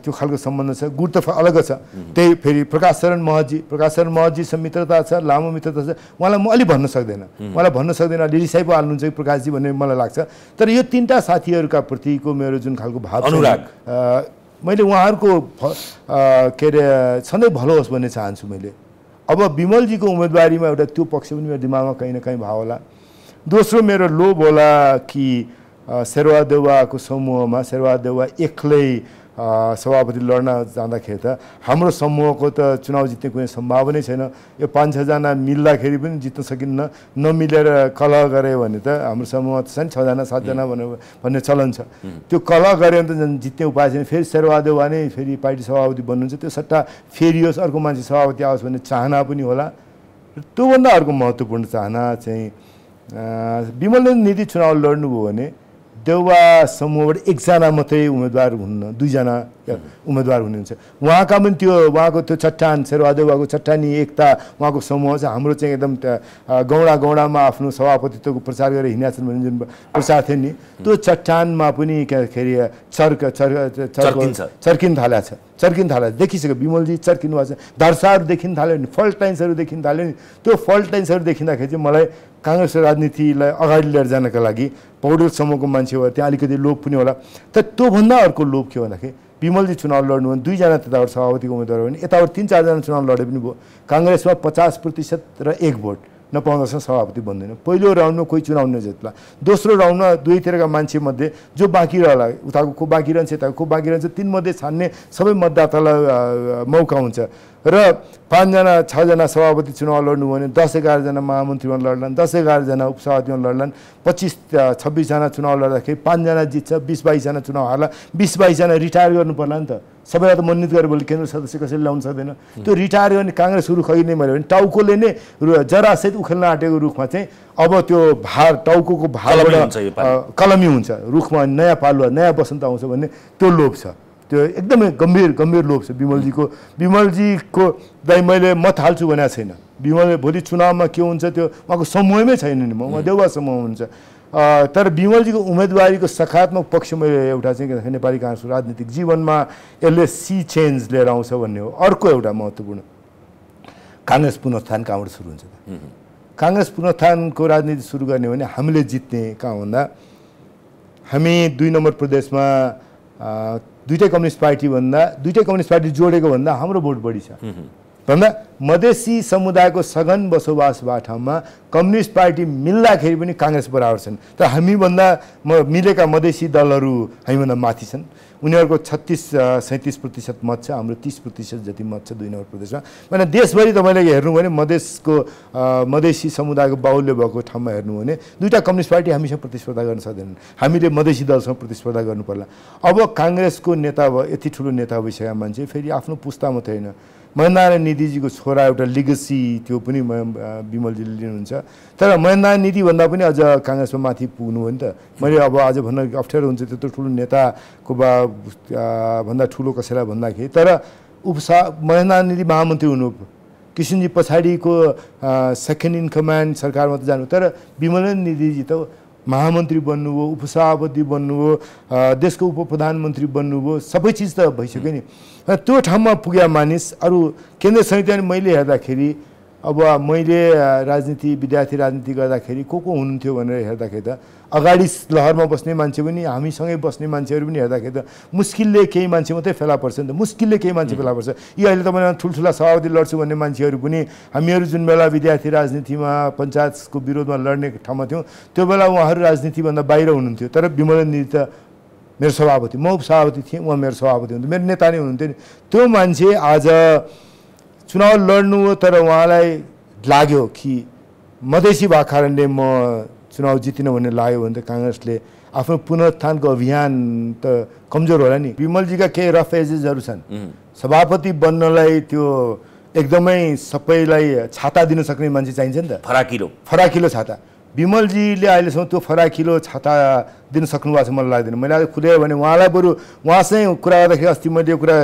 त्यो खालको सम्बन्ध छ गुड त अलग छ त्यही फेरि प्रकाश शरण महजी प्रकाश शरण महजीसँग मित्रता छ लामो मित्रता छ उहाँलाई म अलि भन्न सक्दैन उहाँलाई भन्न सक्दैन रिसाइ पो हाल्नुहुन्छ कि प्रकाशजी भन्ने मलाई लाग्छ तर यो तिनवटा साथीहरूका प्रतिको मेरो जुन खालको भाव अनुराग मैले उहाँहरूको के अरे सधैँ भलो होस् भन्ने चाहन्छु मैले अब विमलजीको उम्मेदवारीमा एउटा त्यो पक्ष पनि मेरो दिमागमा कहीँ न कहीँ भाव होला दोस्रो मेरो लोभ होला कि शेरवा देउवाको समूहमा शेरवा देउवा एक्लै सभापति लड्न जाँदाखेरि त हाम्रो समूहको त चुनाव जित्ने कुनै सम्भावनै छैन यो पाँच छजना मिल्दाखेरि पनि जित्न सकिन्न नमिलेर कलह गरे भने त हाम्रो समूह त छन् छजना सातजना भनेर भन्ने चलन छ त्यो कलह गऱ्यो भने त झन् जित्ने उपाय छैन फेरि शेरबहादेवा भने फेरि पार्टी सभापति बन्नुहुन्छ त्यो सट्टा फेरियोस् अर्को मान्छे सभापति आओस् भन्ने चाहना पनि होला र त्योभन्दा अर्को महत्त्वपूर्ण चाहना चाहिँ विमल नीति चुनाव लड्नुभयो भने देउवा समूहबाट एकजना मात्रै उम्मेदवार हुन्न दुईजना उम्मेदवार हुनुहुन्छ उहाँका पनि त्यो उहाँको त्यो चट्टान शेरवा देउवाको चट्टानी एकता उहाँको समूह चाहिँ हाम्रो चाहिँ एकदम गौँडा गौँडामा आफ्नो सभापतित्वको प्रचार गरेर छन् भने जुन प्रचार थियो नि त्यो चट्टानमा पनि के अरे चर्क चर्क चर्किन थाल्या छ चर्किन थाल्यो देखिसक्यो विमलजी चर्किनु भएको छ धर्साहरू देखिन थाल्यो नि फल्ट लाइन्सहरू देखिन थाल्यो नि त्यो फल्ट लाइन्सहरू देखिँदाखेरि चाहिँ मलाई काङ्ग्रेस राजनीतिलाई अगाडि लिएर जानका लागि पौडेल समूहको मान्छे हो त्यहाँ अलिकति लोभ पनि होला तर त्योभन्दा अर्को लोभ के भन्दाखेरि विमलजी चुनाव लड्नु भने दुईजना त्यताबाट सभापतिको उम्मेद्वार भने यताबाट तिन चारजना चुनाव लडे पनि भयो काङ्ग्रेसमा पचास प्रतिशत र एक भोट नपाउँदासम्म सभापति बन्दैन पहिलो राउन्डमा कोही चुनाव नजित्ला दोस्रो राउन्डमा दुईतिरका मान्छेमध्ये जो बाँकी रहला उताको को बाँकी रहन्छ यताको को बाँकी रहन्छ तिनमध्ये छान्ने सबै मतदातालाई मौका हुन्छ र पाँचजना छजना सभापति चुनाव लड्नुभयो भने दस एघारजना महामन्त्रीमा लड्लान् दस एघारजना उपसभापतिमा लड्लान् पच्चिस छब्बिसजना चुनाव लड्दाखेरि पाँचजना जित्छ बिस बाइसजना चुनाव हार्ला बिस बाइसजना रिटायर गर्नु पर्ला नि त सबैलाई त मनोनित गरेर भोलि केन्द्र सदस्य कसैले ल्याउन सक्दैन त्यो रिटायर गर्ने काङ्ग्रेस रुख नै मैले भने टाउकोले नै जरासहित उखेल्न आँटेको रुखमा चाहिँ अब त्यो भार टाउको भारबाट कलमी हुन्छ रुखमा नयाँ पालुवा नयाँ बसन्त आउँछ भन्ने त्यो लोभ छ त्यो एकदमै गम्भीर गम्भीर लोभ छ विमलजीको विमलजीको दाइ मैले मत हाल्छु भनेको छैन विमल भोलि चुनावमा के हुन्छ त्यो उहाँको समूहमै छैन नि म देउवा समूह हुन्छ तर विमलजीको उम्मेदवारीको सकारात्मक पक्ष मैले एउटा चाहिँ नेपाली काङ्ग्रेसको राजनीतिक जीवनमा यसले सी चेन्ज लिएर आउँछ भन्ने हो अर्को एउटा महत्त्वपूर्ण काङ्ग्रेस पुनरुत्थान कहाँबाट सुरु हुन्छ काङ्ग्रेस पुनरुत्थानको राजनीति सुरु गर्ने हो भने हामीले जित्ने कहाँ भन्दा हामी दुई नम्बर प्रदेशमा दुइटै कम्युनिस्ट पार्टीभन्दा दुइटै कम्युनिस्ट पार्टी जोडेको भन्दा हाम्रो भोट बढी छ भन्दा मधेसी समुदायको सघन बसोबासबाट ठाउँमा कम्युनिस्ट पार्टी मिल्दाखेरि पनि काङ्ग्रेस बराबर छन् तर हामीभन्दा म मिलेका मधेसी दलहरू हामीभन्दा माथि छन् उनीहरूको छत्तिस सैँतिस प्रतिशत मत छ हाम्रो तिस प्रतिशत जति मत छ दुई नम्बर प्रदेशमा भने देशभरि तपाईँले हेर्नु भने मधेसको मधेसी समुदायको बाहुल्य भएको ठाउँमा हेर्नु भने दुईवटा कम्युनिस्ट पार्टी हामीसँग प्रतिस्पर्धा गर्न सक्दैनन् हामीले मधेसी दलसँग प्रतिस्पर्धा गर्नु पर्ला अब काङ्ग्रेसको नेता भयो यति ठुलो नेता भइसकेका मान्छे फेरि आफ्नो पुस्ता मात्रै होइन महेन्द्रनारायण निधिजीको छोरा एउटा लिगसी त्यो पनि विमलजीले लिनुहुन्छ तर महेन्द्रनारायण निधिभन्दा पनि अझ काङ्ग्रेसमा माथि पुग्नु हो नि त मैले अब आज भन्न अप्ठ्यारो हुन्छ त्यत्रो ठुलो नेताको बा भन्दा ठुलो कसैलाई भन्दाखेरि तर उपसा महेन्द्रनारायण निधि महामन्त्री हुनु किसिमजी पछाडिको सेकेन्ड इन कमान्ड सरकारमा त जानु तर विमलन निधिजी त महामन्त्री बन्नुभयो उपसभापति बन्नुभयो देशको उप प्रधानमन्त्री बन्नुभयो सबै चिज त भइसक्यो नि त्यो ठाउँमा पुग्या मानिस अरू केन्द्र संहिता मैले हेर्दाखेरि अब मैले राजनीति विद्यार्थी राजनीति गर्दाखेरि को को हुनुहुन्थ्यो भनेर हेर्दाखेरि त अगाडि लहरमा बस्ने मान्छे पनि हामीसँगै बस्ने मान्छेहरू पनि हेर्दाखेरि त मुस्किलले केही मान्छे मात्रै फेला पर्छ नि त मुस्किलले केही मान्छे फेला पर्छ यी अहिले त मैले ठुल्ठुला सभापति लड्छु भन्ने मान्छेहरू पनि हामीहरू जुन बेला विद्यार्थी राजनीतिमा पञ्चायतको विरोधमा लड्ने ठाउँमा थियौँ त्यो बेला उहाँहरू राजनीतिभन्दा बाहिर हुनुहुन्थ्यो तर विमलन त मेरो सभापति म सभापति थिएँ उहाँ मेरो सभापति हुनुहुन्थ्यो मेरो नेता नै हुनुहुन्थ्यो नि त्यो मान्छे आज चुनाव लड्नु हो तर उहाँलाई लाग्यो कि मधेसी भएको कारणले म चुनाव जितिनँ भन्ने लाग्यो भने त काङ्ग्रेसले आफ्नो पुनरुत्थानको अभियान त कमजोर होला नि विमलजीका केही रफ एजेसहरू छन् सभापति बन्नलाई त्यो एकदमै सबैलाई छाता दिन सक्ने मान्छे चाहिन्छ नि त फराकिलो फराकिलो छाता विमलजीले अहिलेसम्म त्यो फराकिलो छाता दिन सक्नु भएको छ मलाई लाग्दैन मैले खुले भने उहाँलाई बरु उहाँसँगै कुरा गर्दाखेरि अस्ति मैले कुरा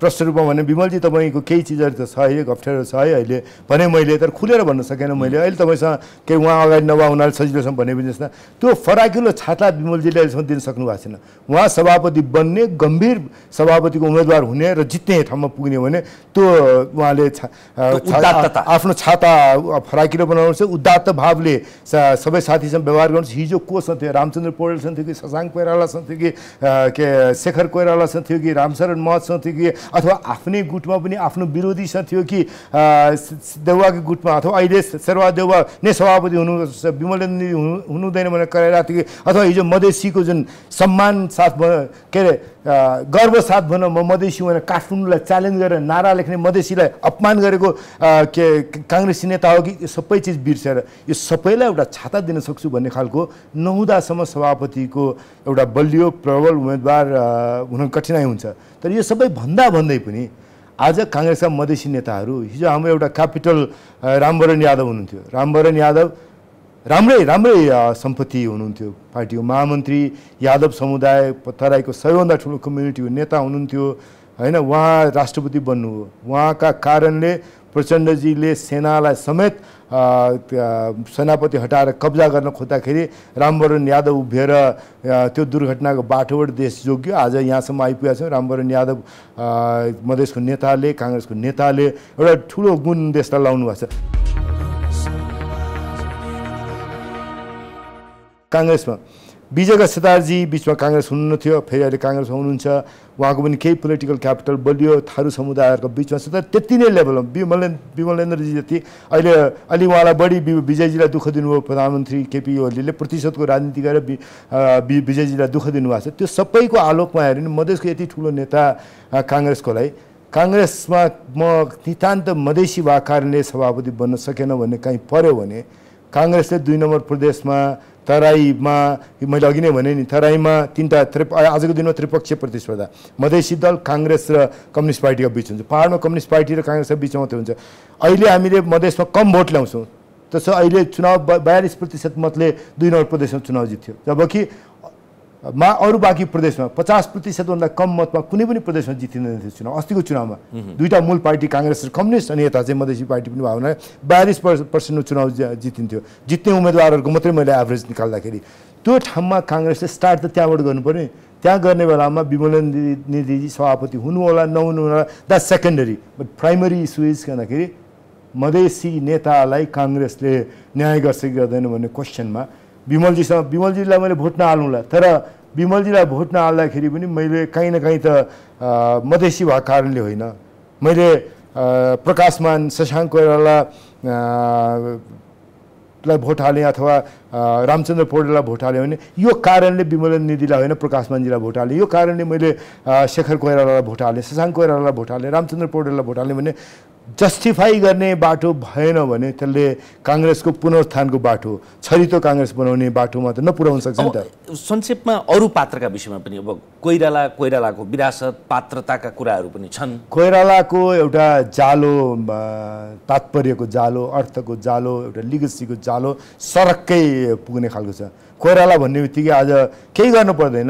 प्रश्न रूपमा भने विमलजी तपाईँको केही चिजहरू त छ है अप्ठ्यारो छ है अहिले भने मैले तर खुलेर भन्न सकेन मैले अहिले तपाईँसँग केही उहाँ अगाडि नभए हुनाले सजिलोसँग भनेपछि त्यो फराकिलो छाता विमलजीले अहिलेसम्म दिन सक्नु भएको छैन उहाँ सभापति बन्ने गम्भीर सभापतिको उम्मेदवार हुने र जित्ने ठाउँमा पुग्ने भने त्यो उहाँले आफ्नो छाता फराकिलो बनाउनुहोस् उदात्त भावले सबै साथीसँग व्यवहार गर्नुहोस् हिजो कोसँग थियो रामचन्द्र पौडेलसँग थियो कि शशाङ्क कोइरालासँग थियो कि के शेखर कोइरालासँग थियो कि रामशरण महतसँग थियो कि अथवा आफ्नै गुटमा पनि आफ्नो विरोधीसँग थियो कि देउवाको गुटमा अथवा अहिले देउवा नै सभापति हुनु विमल हुनु हुनुहुँदैन भनेर कराइरहेको थियो कि अथवा हिजो मधेसीको जुन सम्मान साथ के अरे गर्वसाथ भनौँ म मधेसी भनेर काठमाडौँलाई च्यालेन्ज गरेर नारा लेख्ने मधेसीलाई अपमान गरेको के काङ्ग्रेसी नेता हो कि यो सबै चिज बिर्सेर यो सबैलाई एउटा छाता दिन सक्छु भन्ने खालको नहुँदासम्म सभापतिको एउटा बलियो प्रबल उम्मेदवार हुन कठिनाइ हुन्छ तर यो सबै भन्दा भन्दै पनि आज काङ्ग्रेसका मधेसी नेताहरू हिजो हाम्रो एउटा क्यापिटल रामवरण यादव हुनुहुन्थ्यो रामवरण यादव राम्रै राम्रै सम्पत्ति हुनुहुन्थ्यो पार्टीको महामन्त्री यादव समुदाय तराईको सबैभन्दा ठुलो कम्युनिटीको नेता हुनुहुन्थ्यो होइन उहाँ राष्ट्रपति बन्नु हो उहाँका कारणले प्रचण्डजीले सेनालाई समेत सेनापति हटाएर कब्जा गर्न खोज्दाखेरि रामवरण यादव उभिएर त्यो दुर्घटनाको बाटोबाट देश जोग्यो आज यहाँसम्म आइपुगेका छौँ रामवरण यादव मधेसको नेताले काङ्ग्रेसको नेताले एउटा ठुलो गुण देशलाई लाउनु भएको छ काङ्ग्रेसमा विजयका सेतारजी बिचमा काङ्ग्रेस थियो फेरि अहिले काङ्ग्रेसमा हुनुहुन्छ उहाँको पनि केही पोलिटिकल क्यापिटल बलियो थारू समुदायहरूको बिचमा छ तर त्यति नै लेभलमा विमल विमलेन्द्रजी जति अहिले अलि उहाँलाई बढी वि विजयजीलाई दुःख दिनुभयो प्रधानमन्त्री केपी ओलीले प्रतिशतको राजनीति गरेर विजयजीलाई दुःख दिनुभएको छ त्यो सबैको आलोकमा हेऱ्यो भने मधेसको यति ठुलो नेता काङ्ग्रेसकोलाई काङ्ग्रेसमा म नितान्त मधेसी भएको कारणले सभापति बन्न सकेन भन्ने काहीँ पऱ्यो भने काङ्ग्रेसले दुई नम्बर प्रदेशमा तराईमा मैले अघि नै भने नि तराईमा तिनवटा त्रिप आजको दिनमा त्रिपक्षीय प्रतिस्पर्धा मधेसी दल काङ्ग्रेस र कम्युनिस्ट पार्टीको बिच हुन्छ पाहाडमा कम्युनिस्ट पार्टी र काङ्ग्रेसको बिचमा मात्रै हुन्छ अहिले हामीले मधेसमा कम भोट ल्याउँछौँ त्यसो अहिले चुनाव बयालिस प्रतिशत मतले दुई नम्बर प्रदेशमा चुनाव जित्थ्यो जबकि मा अरू बाँकी प्रदेशमा पचास प्रतिशतभन्दा कम मतमा कुनै पनि प्रदेशमा जितिँदैन थियो चुनाव अस्तिको चुनावमा दुईवटा मूल पार्टी काङ्ग्रेस र कम्युनिस्ट अनि यता चाहिँ मधेसी पार्टी पनि भावना बयालिस पर्स पर्सेन्टको चुनाव जितिन्थ्यो जित्ने उम्मेदवारहरूको मात्रै मैले एभरेज निकाल्दाखेरि त्यो ठाउँमा काङ्ग्रेसले स्टार्ट त त्यहाँबाट गर्नुपर्ने त्यहाँ गर्ने बेलामा विमल निधिजी सभापति हुनु होला नहुनु होला that secondary but primary issue is गर्दाखेरि मधेसी नेतालाई काङ्ग्रेसले न्याय गर्छ कि गर्दैन भन्ने क्वेसनमा विमलजीसँग विमलजीलाई मैले भोट नहाल्नुलाई तर विमलजीलाई भोट नहाल्दाखेरि पनि मैले काहीँ न काहीँ त मधेसी भएको कारणले होइन मैले प्रकाशमान शशाङ्क कोइरालालाई भोट हालेँ अथवा रामचन्द्र पौडेललाई भोट हालेँ भने यो कारणले विमलन निधिलाई होइन प्रकाशमानजीलाई भोट हालेँ यो कारणले मैले शेखर कोइरालालाई भोट हालेँ शशाङ्क कोइरालालाई भोट हालेँ रामचन्द्र पौडेललाई भोट हालेँ भने जस्टिफाई गर्ने बाटो भएन भने त्यसले काङ्ग्रेसको पुनरुत्थानको बाटो छरितो काङ्ग्रेस बनाउने बाटोमा त नपुर्याउन सक्छ नि त संक्षेपमा अरू पात्रका विषयमा पनि अब कोइराला कोइरालाको विरासत पात्रताका कुराहरू पनि छन् कोइरालाको एउटा जालो तात्पर्यको जालो अर्थको जालो एउटा लिगसीको जालो सरक्कै पुग्ने खालको छ कोइराला भन्ने बित्तिकै आज केही गर्नु पर्दैन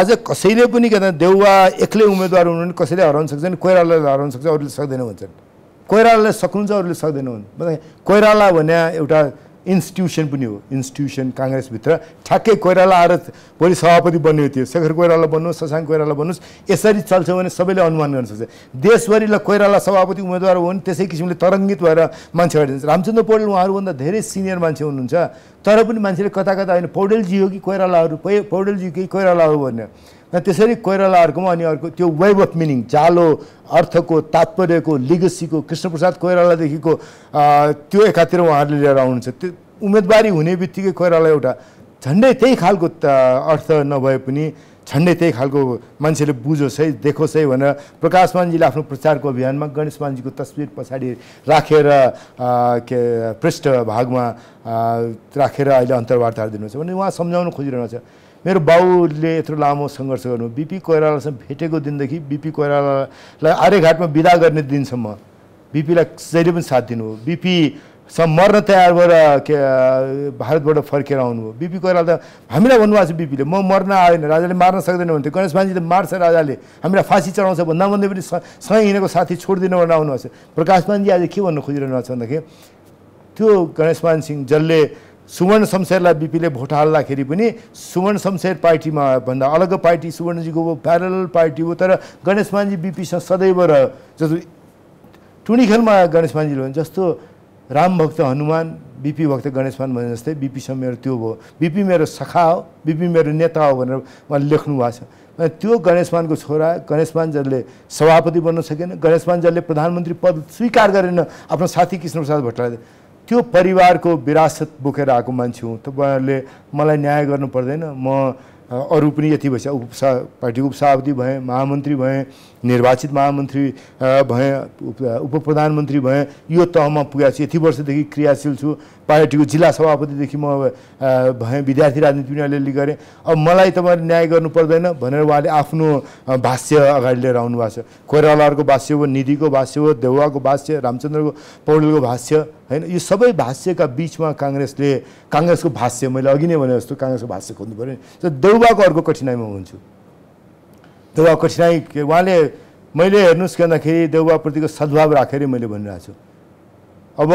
आज कसैले पनि के देउवा एक्लै उम्मेदवार हुनु भने कसैले हराउन सक्छन् कोइरालाले हराउन सक्छ अरूले सक्दैन भन्छन् कोइरालालाई सक्नुहुन्छ अरूले सक्दैनन् कोइराला भने एउटा इन्स्टिट्युसन पनि हो इन्स्टिट्युसन काङ्ग्रेसभित्र ठ्याक्कै कोइराला आएर भोलि सभापति बन्ने थियो शेखर कोइराला बन्नुहोस् शशाङ्क कोइराला बन्नुहोस् यसरी चल्छ भने सबैले अनुमान गर्न सक्छ देशभरिलाई कोइराला सभापति उम्मेद्वार हो भने त्यसै किसिमले तरङ्गित भएर मान्छे जान्छ रामचन्द्र पौडेल उहाँहरूभन्दा धेरै सिनियर मान्छे हुनुहुन्छ तर पनि मान्छेले कता कता होइन पौडेलजी हो कि कोइरालाहरू पौडेलजी कि कोइराला हो र त्यसरी कोइरालाहरूकोमा अनि अर्को त्यो वेब अफ मिनिङ जालो अर्थको तात्पर्यको लिगसीको कृष्णप्रसाद कोइरालादेखिको त्यो एकातिर उहाँहरूले लिएर आउनुहुन्छ त्यो उम्मेदवारी हुने बित्तिकै कोइराला एउटा झन्डै त्यही खालको अर्थ नभए पनि झन्डै त्यही खालको मान्छेले बुझोस् है देखोस् है भनेर प्रकाश मान्जीले आफ्नो प्रचारको अभियानमा गणेश गणेशमानजीको तस्विर पछाडि राखेर के भागमा राखेर अहिले अन्तर्वार्ताहरू दिनुहुन्छ भने उहाँ सम्झाउन छ मेरो बाउले यत्रो लामो सङ्घर्ष गर्नु बिपी कोइरालासँग भेटेको दिनदेखि बिपी कोइरालालाई आर्यघाटमा विदा गर्ने दिनसम्म बिपीलाई जहिले पनि साथ दिनु हो बिपी मर्न तयार भएर के भारतबाट फर्केर आउनुभयो हो बिपी कोइराला त हामीलाई भन्नुभएको छ बिपीले म मर्न आएन राजाले मार्न सक्दैन भन्थ्यो गणेश भान्जीले मार्छ राजाले हामीलाई फाँसी चढाउँछ भन्दा भन्दै पनि सँगै हिँडेको साथी छोडिदिनु भनेर आउनुभएको छ प्रकाश भान्जी आज के भन्नु खोजिरहनु भएको छ भन्दाखेरि त्यो गणेशमान सिंह जसले सुवर्ण शमशेरलाई बिपीले भोट हाल्दाखेरि पनि सुवर्ण शमशेर पार्टीमा भन्दा अलग पार्टी सुवर्णजीको प्यारल पार्टी हो तर मान्जी बिपीसँग सदैव र जस्तो टुनीखेलमा मान्जी हो जस्तो रामभक्त हनुमान बिपी भक्त गणेशमान भने जस्तै बिपीसँग मेरो त्यो भयो बिपी मेरो सखा हो बिपी मेरो नेता हो भनेर उहाँले लेख्नु भएको छ त्यो गणेशमानको छोरा गणेशमान जसले सभापति बन्न सकेन गणेशमान जसले प्रधानमन्त्री पद स्वीकार गरेन आफ्नो साथी कृष्ण प्रसाद भट्टराईले त्यो परिवारको विरासत बोकेर आएको मान्छे हुँ तपाईँहरूले मलाई न्याय गर्नु पर्दैन म अरू पनि यति भइसक्यो उपसा पार्टीको उपसभापति भएँ महामन्त्री भएँ निर्वाचित महामन्त्री भएँ उप प्रधानमन्त्री भएँ यो तहमा पुगेको छु यति वर्षदेखि क्रियाशील छु पार्टीको जिल्ला सभापतिदेखि म भएँ विद्यार्थी राजनीति पनि अलिअलि गरेँ अब मलाई तपाईँले न्याय गर्नु पर्दैन भनेर उहाँले आफ्नो भाष्य अगाडि लिएर आउनु भएको छ कोइरालाहरूको भाष्य हो निधिको भाष्य हो देउवाको भाष्य रामचन्द्रको पौडेलको भाष्य होइन यो सबै भाष्यका बिचमा काङ्ग्रेसले काङ्ग्रेसको भाष्य मैले अघि नै भने जस्तो काङ्ग्रेसको भाष्य खोज्नु पऱ्यो नि देउवाको अर्को कठिनाइमा हुन्छु देउवा कठिनाइ उहाँले मैले हेर्नुहोस् भन्दाखेरि देउवाप्रतिको सद्भाव राखेर मैले भनिरहेको छु अब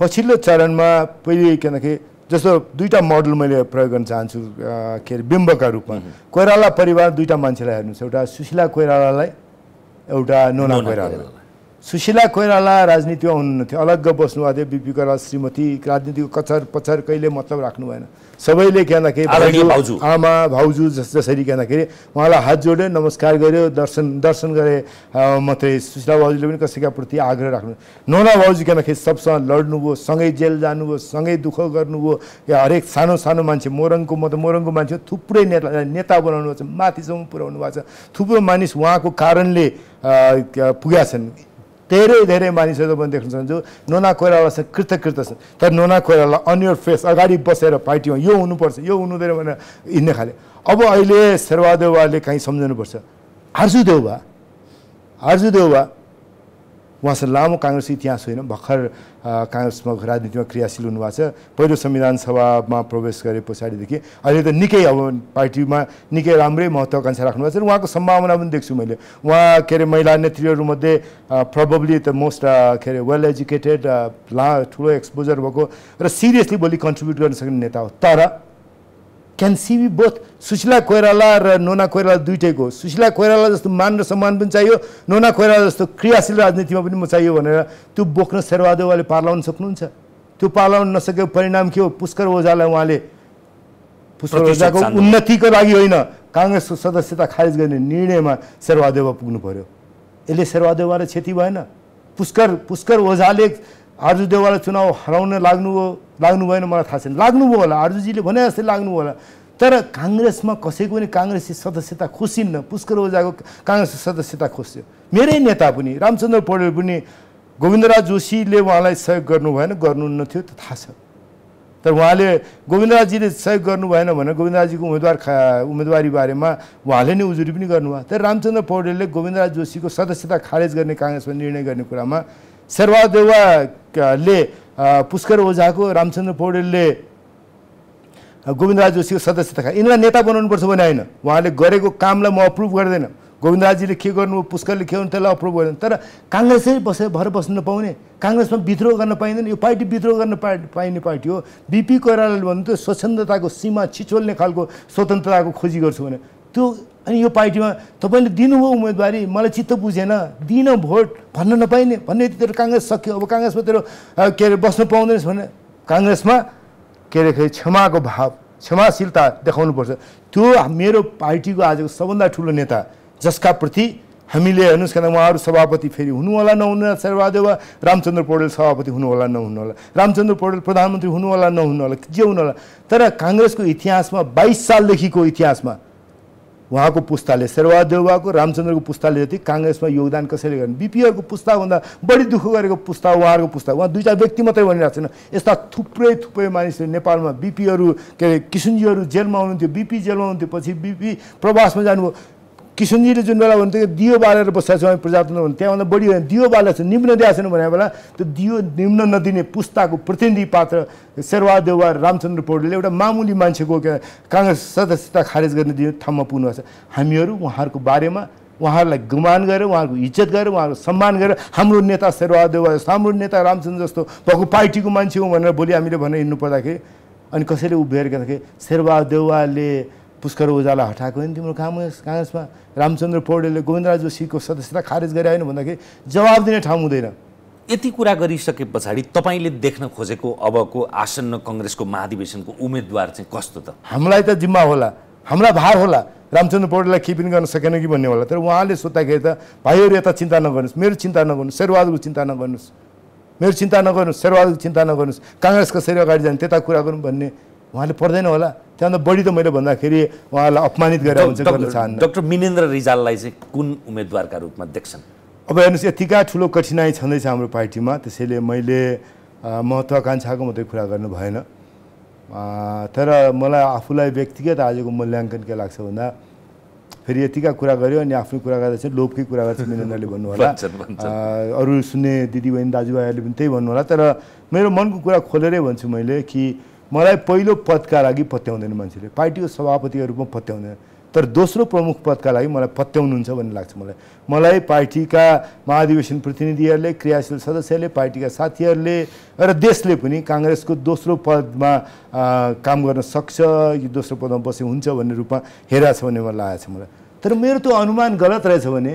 पछिल्लो चरणमा पहिले के भन्दाखेरि जस्तो दुईवटा मोडल मैले प्रयोग गर्न चाहन्छु के अरे बिम्बका रूपमा कोइराला परिवार दुईवटा मान्छेलाई हेर्नुहोस् एउटा सुशीला कोइरालालाई एउटा नोना कोइरालालाई सुशीला कोइराला राजनीतिमा हुनुहुन्थ्यो अलग्ग बस्नुभएको थियो बिपी कोइराला श्रीमती राजनीतिको कचर पचर कहिले मतलब राख्नु भएन सबैले के आमा भाउजू जस जसरी के उहाँलाई हात जोड्यो नमस्कार गर्यो दर्शन दर्शन गरे मात्रै सुशीला भाउजूले पनि कसैका प्रति आग्रह राख्नु नोना भाउजू के सबसँग लड्नुभयो सँगै जेल जानुभयो सँगै दुःख गर्नुभयो हरेक सानो सानो मान्छे मोरङको म त मोरङको मान्छे थुप्रै नेता नेता बनाउनु भएको छ माथिसम्म पुऱ्याउनु भएको छ थुप्रो मानिस उहाँको कारणले पुग्या छन् धेरै धेरै मानिसहरू पनि देख्न सक्छु नोना कृत कृतकृत छन् तर नोना कोइराला अन फेस अगाडि बसेर पार्टीमा यो हुनुपर्छ यो हुनुहुँदैन भनेर हिँड्ने खाले अब अहिले शेरबहादेउवाले काहीँ सम्झाउनुपर्छ आर्जु देउबा आर्जु देउबा उहाँसँग लामो काङ्ग्रेस इतिहास होइन भर्खर काङ्ग्रेसमा राजनीतिमा क्रियाशील हुनुभएको छ पहिलो संविधान सभामा प्रवेश गरे पछाडिदेखि अहिले त निकै अब पार्टीमा निकै राम्रै महत्त्वाकाङ्क्षा राख्नुभएको छ उहाँको सम्भावना पनि देख्छु मैले उहाँ के अरे महिला नेत्रीहरूमध्ये प्रब्लली त मोस्ट के अरे वेल एजुकेटेड ला ठुलो एक्सपोजर भएको र सिरियसली भोलि कन्ट्रिब्युट गर्न सक्ने नेता हो तर बी बोथ सुशीला कोइराला र नोना कोइराला दुइटैको सुशीला कोइराला जस्तो मान र सम्मान पनि चाहियो नोना कोइराला जस्तो क्रियाशील राजनीतिमा पनि म चाहियो भनेर त्यो बोक्न शेरबहादेवाले पार्लाउन सक्नुहुन्छ त्यो पार्लाउन नसकेको परिणाम के हो पुष्कर ओझालाई उहाँले पुष्कर ओझाको उन्नतिको लागि होइन काङ्ग्रेसको सदस्यता खारेज गर्ने निर्णयमा शेरबहादेवा पुग्नु पर्यो यसले शेरबहादेवालाई क्षति भएन पुष्कर पुष्कर ओझाले देवालय चुनाव हराउन लाग्नुभयो लाग्नु भएन मलाई थाहा छैन लाग्नुभयो होला आर्जुजीले भने जस्तै लाग्नुभयो होला तर काङ्ग्रेसमा कसैको पनि काङ्ग्रेसी सदस्यता खोसिन्न पुष्कर ओझाको काङ्ग्रेसको सदस्यता खोज्यो मेरै नेता पनि रामचन्द्र पौडेल पनि गोविन्दराज जोशीले उहाँलाई सहयोग गर्नु भएन गर्नुहुन्न थियो त थाहा छ तर उहाँले गोविन्दराजीले सहयोग गर्नु भएन भने गोविन्दराजीको उम्मेदवार खा उम्मेदवारी बारेमा उहाँले नै उजुरी पनि गर्नुभयो तर रामचन्द्र पौडेलले गोविन्दराज जोशीको सदस्यता खारेज गर्ने काङ्ग्रेसमा निर्णय गर्ने कुरामा शेरबहादेवाले पुष्कर ओझाको रामचन्द्र पौडेलले गोविन्दराज जोशीको सदस्यता यिनलाई नेता बनाउनुपर्छ भने होइन उहाँले गरेको कामलाई म अप्रुभ गर्दैन गोविन्दराजीले के गर्नु पुष्करले के गर्नु त्यसलाई अप्रुभ गर्दैन तर काङ्ग्रेसै बसेर भर बस्नु नपाउने काङ्ग्रेसमा विद्रोह गर्न पाइँदैन यो पार्टी विद्रोह गर्न पाइने पार्टी हो बिपी कोइरालाले भन्नु त्यो स्वच्छन्दताको सीमा छिचोल्ने खालको स्वतन्त्रताको खोजी गर्छु भने त्यो अनि यो पार्टीमा तपाईँले दिनुभयो उम्मेदवारी मलाई चित्त बुझेन दिन भोट भन्न नपाइने भन्ने तेरो काङ्ग्रेस सक्यो अब काङ्ग्रेसमा तेरो के अरे बस्नु पाउँदैनस् भने काङ्ग्रेसमा के अरे क्षमाको भाव क्षमाशीलता देखाउनुपर्छ त्यो मेरो पार्टीको आजको सबभन्दा ठुलो नेता जसका प्रति हामीले हेर्नुहोस् किन उहाँहरू सभापति फेरि हुनुहोला नहुनु होला शेरबहादेव रामचन्द्र पौडेल सभापति हुनुहोला होला रामचन्द्र पौडेल प्रधानमन्त्री हुनुहोला नहुनुहोला जे हुनुहोला तर काङ्ग्रेसको इतिहासमा बाइस सालदेखिको इतिहासमा उहाँको पुस्ताले शेरबहादुर उहाँको रामचन्द्रको पुस्ताले जति काङ्ग्रेसमा योगदान कसैले गर्ने बिपिआरको पुस्ताभन्दा बढी दुःख गरेको पुस्ता उहाँहरूको पुस्ता उहाँ दुईवटा व्यक्ति मात्रै भनिरहेको छैन यस्ता थुप्रै थुप्रै मानिसले नेपालमा बिपीहरू के अरे किसुनजीहरू जेलमा हुनुहुन्थ्यो बिपी जेलमा हुनुहुन्थ्यो पछि बिपी प्रवासमा जानुभयो किसनजीले जुन बेला भन्थ्यो दियो बालेर बसेको छ हामी प्रजातन्त्र भन्थ्यो त्यहाँभन्दा बढी होइन दियो बालेर छ निम्न दिएको छैन भने बेला त्यो दियो निम्न नदिने पुस्ताको प्रतिनिधि पात्र शेरवा देवा रामचन्द्र पौडेलले एउटा मामुली मान्छेको काङ्ग्रेस सदस्यता खारेज गर्ने दिने ठाउँमा पुग्नु भएको छ हामीहरू उहाँहरूको बारेमा उहाँहरूलाई गुमान गरेर उहाँहरूको इज्जत गरेर उहाँहरूको सम्मान गरेर हाम्रो नेता देवा जस्तो हाम्रो नेता रामचन्द्र जस्तो भएको पार्टीको मान्छे हो भनेर भोलि हामीले भनेर हिँड्नु पर्दाखेरि अनि कसैले उभिएर गर्दाखेरि शेरबहादेवाले पुष्कर ओजालाई हटाएको होइन तिम्रो काम काङ्ग्रेसमा रामचन्द्र पौडेलले गोविन्दराज जोशीको सदस्यता खारेज गरे होइन भन्दाखेरि जवाब दिने ठाउँ हुँदैन यति कुरा गरिसके पछाडि तपाईँले देख्न खोजेको अबको आसन्न कङ्ग्रेसको महाधिवेशनको उम्मेदवार चाहिँ कस्तो त हामीलाई त जिम्मा होला हामीलाई भार होला रामचन्द्र पौडेललाई खेपिन गर्न सकेन कि भन्ने होला तर उहाँले सोद्धाखेरि त भाइहरू यता चिन्ता नगर्नुहोस् मेरो चिन्ता नगर्नुहोस् शेरबहादुरको चिन्ता नगर्नुहोस् मेरो चिन्ता नगर्नुहोस् शेरबहादुरको चिन्ता नगर्नुहोस् काङ्ग्रेस कसरी अगाडि जाने त्यता कुरा गरौँ भन्ने उहाँले पढ्दैन होला त्यहाँभन्दा बढी त मैले भन्दाखेरि उहाँलाई अपमानित गरेर हुन्छ गर्न चाहन्न डक्टर मिनेन्द्र रिजाललाई चाहिँ कुन उम्मेदवारका रूपमा देख्छन् अब हेर्नुहोस् यतिका ठुलो कठिनाइ छँदैछ हाम्रो पार्टीमा त्यसैले मैले महत्त्वाकाङ्क्षाको मात्रै कुरा गर्नु भएन तर मलाई आफूलाई व्यक्तिगत आजको मूल्याङ्कन के लाग्छ भन्दा फेरि यतिका कुरा गऱ्यो अनि आफ्नो कुरा गर्दा चाहिँ लोभकै कुरा गर्छ मिनेन्द्रले भन्नुहोला अरू सुन्ने दिदीबहिनी दाजुभाइहरूले पनि त्यही भन्नु होला तर मेरो मनको कुरा खोलेरै भन्छु मैले कि मलाई पहिलो पदका लागि पत्याउँदैन मान्छेले पार्टीको सभापतिको रूपमा पत्याउँदैन तर दोस्रो प्रमुख पदका लागि मलाई पत्याउनुहुन्छ भन्ने लाग्छ मलाई मलाई पार्टीका महाधिवेशन प्रतिनिधिहरूले क्रियाशील सदस्यहरूले पार्टीका साथीहरूले र देशले पनि काङ्ग्रेसको दोस्रो पदमा काम गर्न सक्छ यो दोस्रो पदमा बसे हुन्छ भन्ने रूपमा हेरेको छ भन्ने मलाई लागेको छ मलाई तर मेरो त्यो अनुमान गलत रहेछ भने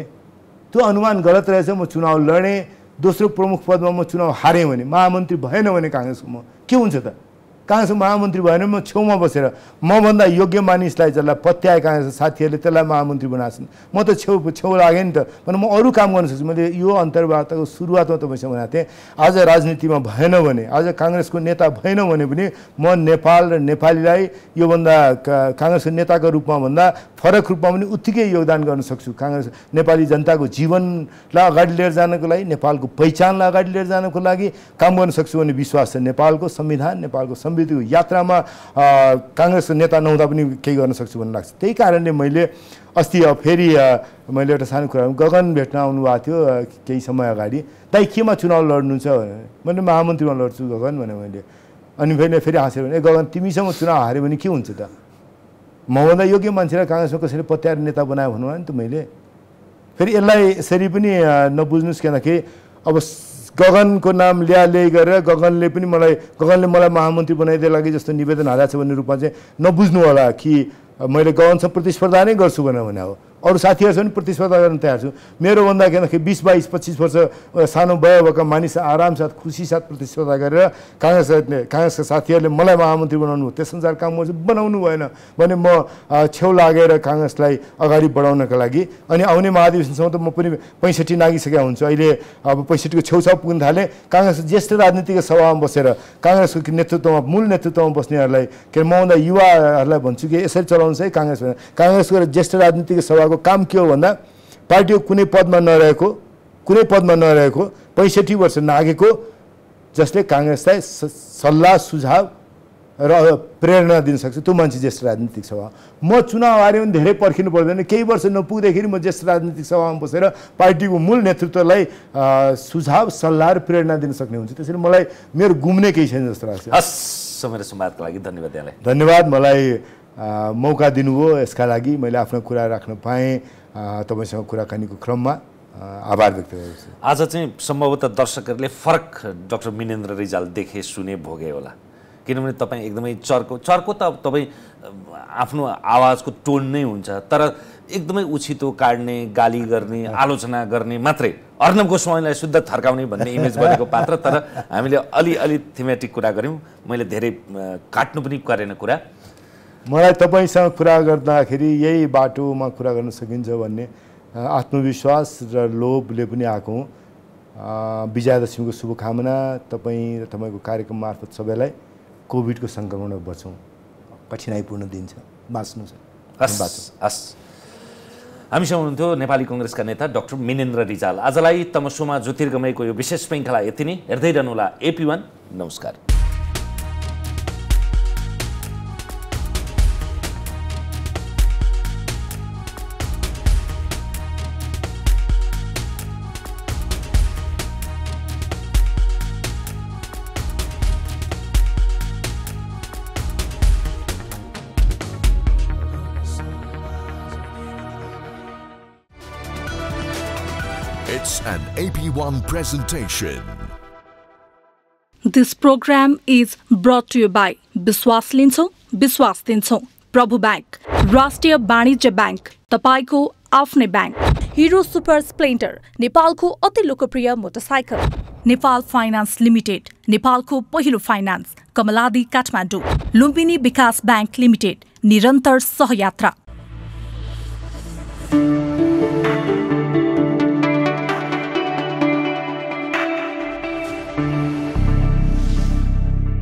त्यो अनुमान गलत रहेछ म चुनाव लडेँ दोस्रो प्रमुख पदमा म चुनाव हारेँ भने महामन्त्री भएन भने काङ्ग्रेसको म के हुन्छ त काङ्ग्रेसको महामन्त्री भएन म छेउमा बसेर मभन्दा योग्य मानिसलाई जसलाई पत्याए काङ्ग्रेसको साथीहरूले त्यसलाई महामन्त्री बनाएछन् म त छेउ छेउ लागेँ नि त भने म अरू काम गर्न सक्छु मैले यो अन्तर्वार्ताको सुरुवातमा तपाईँसँग भनेको थिएँ आज राजनीतिमा भएन भने आज काङ्ग्रेसको नेता भएन भने पनि म नेपाल र नेपालीलाई योभन्दा काङ्ग्रेसको नेताको रूपमा भन्दा फरक रूपमा पनि उत्तिकै योगदान गर्न सक्छु काङ्ग्रेस नेपाली जनताको जीवनलाई अगाडि लिएर जानको लागि नेपालको पहिचानलाई अगाडि लिएर जानको लागि काम गर्न सक्छु भन्ने विश्वास छ नेपालको संविधान नेपालको त्यो यात्रामा काङ्ग्रेसको नेता नहुँदा पनि केही गर्न सक्छु भन्नु लाग्छ त्यही कारणले मैले अस्ति अब फेरि मैले एउटा सानो कुरा गगन भेट्न आउनुभएको थियो केही समय अगाडि दाइ केमा चुनाव लड्नुहुन्छ भने मैले महामन्त्रीमा लड्छु गगन भने मैले अनि फेरि फेरि हाँसेँ भने गगन तिमीसँग चुनाव हार्यो भने के हुन्छ त मभन्दा योग्य मान्छेलाई काङ्ग्रेसमा कसैले पत्याएर नेता बनायो भन्नुभयो नि त मैले फेरि यसलाई यसरी पनि नबुझ्नुहोस् किनकि अब गगनको नाम ल्या ल्याइ गरेर गगनले पनि मलाई गगनले मलाई महामन्त्री बनाइदिए लागि जस्तो निवेदन हालेको छ भन्ने रूपमा चाहिँ नबुझ्नु होला कि मैले गगनसँग प्रतिस्पर्धा नै गर्छु भनेर भने हो अरू साथीहरूसँग पनि प्रतिस्पर्धा गर्न तयार छु मेरो मेरोभन्दा के बिस बाइस पच्चिस वर्ष सानो वय भएका मानिस आरामसाथ साथ प्रतिस्पर्धा गरेर काङ्ग्रेस काङ्ग्रेसका साथीहरूले मलाई महामन्त्री बनाउनु त्यो संसार काम चाहिँ बनाउनु भएन भने म छेउ लागेर काङ्ग्रेसलाई अगाडि बढाउनका लागि अनि आउने महाधिवेशनसम्म त म पनि पैँसठी नागिसकेका हुन्छु अहिले अब पैँसठीको छेउछाउ पुग्न थालेँ काङ्ग्रेस ज्येष्ठ राजनीतिक सभामा बसेर काङ्ग्रेसको नेतृत्वमा मूल नेतृत्वमा बस्नेहरूलाई के म भन्दा युवाहरूलाई भन्छु कि यसरी चलाउनुहोस् है काङ्ग्रेस काङ्ग्रेसको ज्येष्ठ राजनीतिक सभा उहाँको काम के हो भन्दा पार्टीको कुनै पदमा नरहेको कुनै पदमा नरहेको पैँसठी वर्ष नागेको जसले काङ्ग्रेसलाई सल्लाह सुझाव र प्रेरणा दिन सक्छ त्यो मान्छे ज्येष्ठ राजनीतिक सभा म चुनाव हारे पनि धेरै पर्खिनु पर्दैन केही वर्ष नपुग्दाखेरि म ज्येष्ठ राजनीतिक सभामा बसेर पार्टीको मूल नेतृत्वलाई सुझाव सल्लाह र प्रेरणा दिन सक्ने हुन्छ त्यसरी मलाई मेरो गुम्ने केही छैन जस्तो लाग्छ हस् समय सम्वादको लागि धन्यवाद यहाँलाई धन्यवाद मलाई मौका दिनुभयो यसका लागि मैले आफ्नो कुरा राख्न पाएँ तपाईँसँग कुराकानीको क्रममा आभार व्यक्त गर्दछु आज चाहिँ सम्भवतः दर्शकहरूले फरक डक्टर मिनेन्द्र रिजाल देखे सुने भोगे होला किनभने तपाईँ एकदमै चर्को चर्को त तपाईँ आफ्नो आवाजको टोन नै हुन्छ तर एकदमै उछितो काट्ने गाली गर्ने आलोचना गर्ने मात्रै अर्णव गोस्वामीलाई शुद्ध थर्काउने भन्ने इमेज गरेको पात्र तर हामीले अलिअलि थिमेटिक कुरा गऱ्यौँ मैले धेरै काट्नु पनि गरेन कुरा मलाई तपाईँसँग कुरा गर्दाखेरि यही बाटोमा कुरा गर्न सकिन्छ भन्ने आत्मविश्वास र लोभले पनि आएको हुँ विजयादशमीको शुभकामना तपाईँ र तपाईँको कार्यक्रम मार्फत सबैलाई कोभिडको सङ्क्रमणमा बचौँ कठिनाइपूर्ण दिन छ बाँच्नु छ हस् हामीसँग हुनुहुन्थ्यो नेपाली कङ्ग्रेसका नेता डाक्टर मिनेन्द्र रिजाल आजलाई तमसोमा ज्योतिर्गमयको यो विशेष श्रृङ्खला यति नै हेर्दै रहनुहोला एपी वान नमस्कार presentation. This program is brought to you by विश्वास लिन्छौ विश्वास दिन्छौ प्रभु ब्याङ्क राष्ट्रिय वाणिज्य ब्याङ्क तपाईँको आफ्नै ब्याङ्क हिरो सुपर स्प्लेन्डर नेपालको अति लोकप्रिय मोटरसाइकल नेपाल फाइनान्स लिमिटेड नेपालको पहिलो फाइनान्स कमलादी काठमाडौँ लुम्बिनी विकास ब्याङ्क लिमिटेड निरन्तर सहयात्रा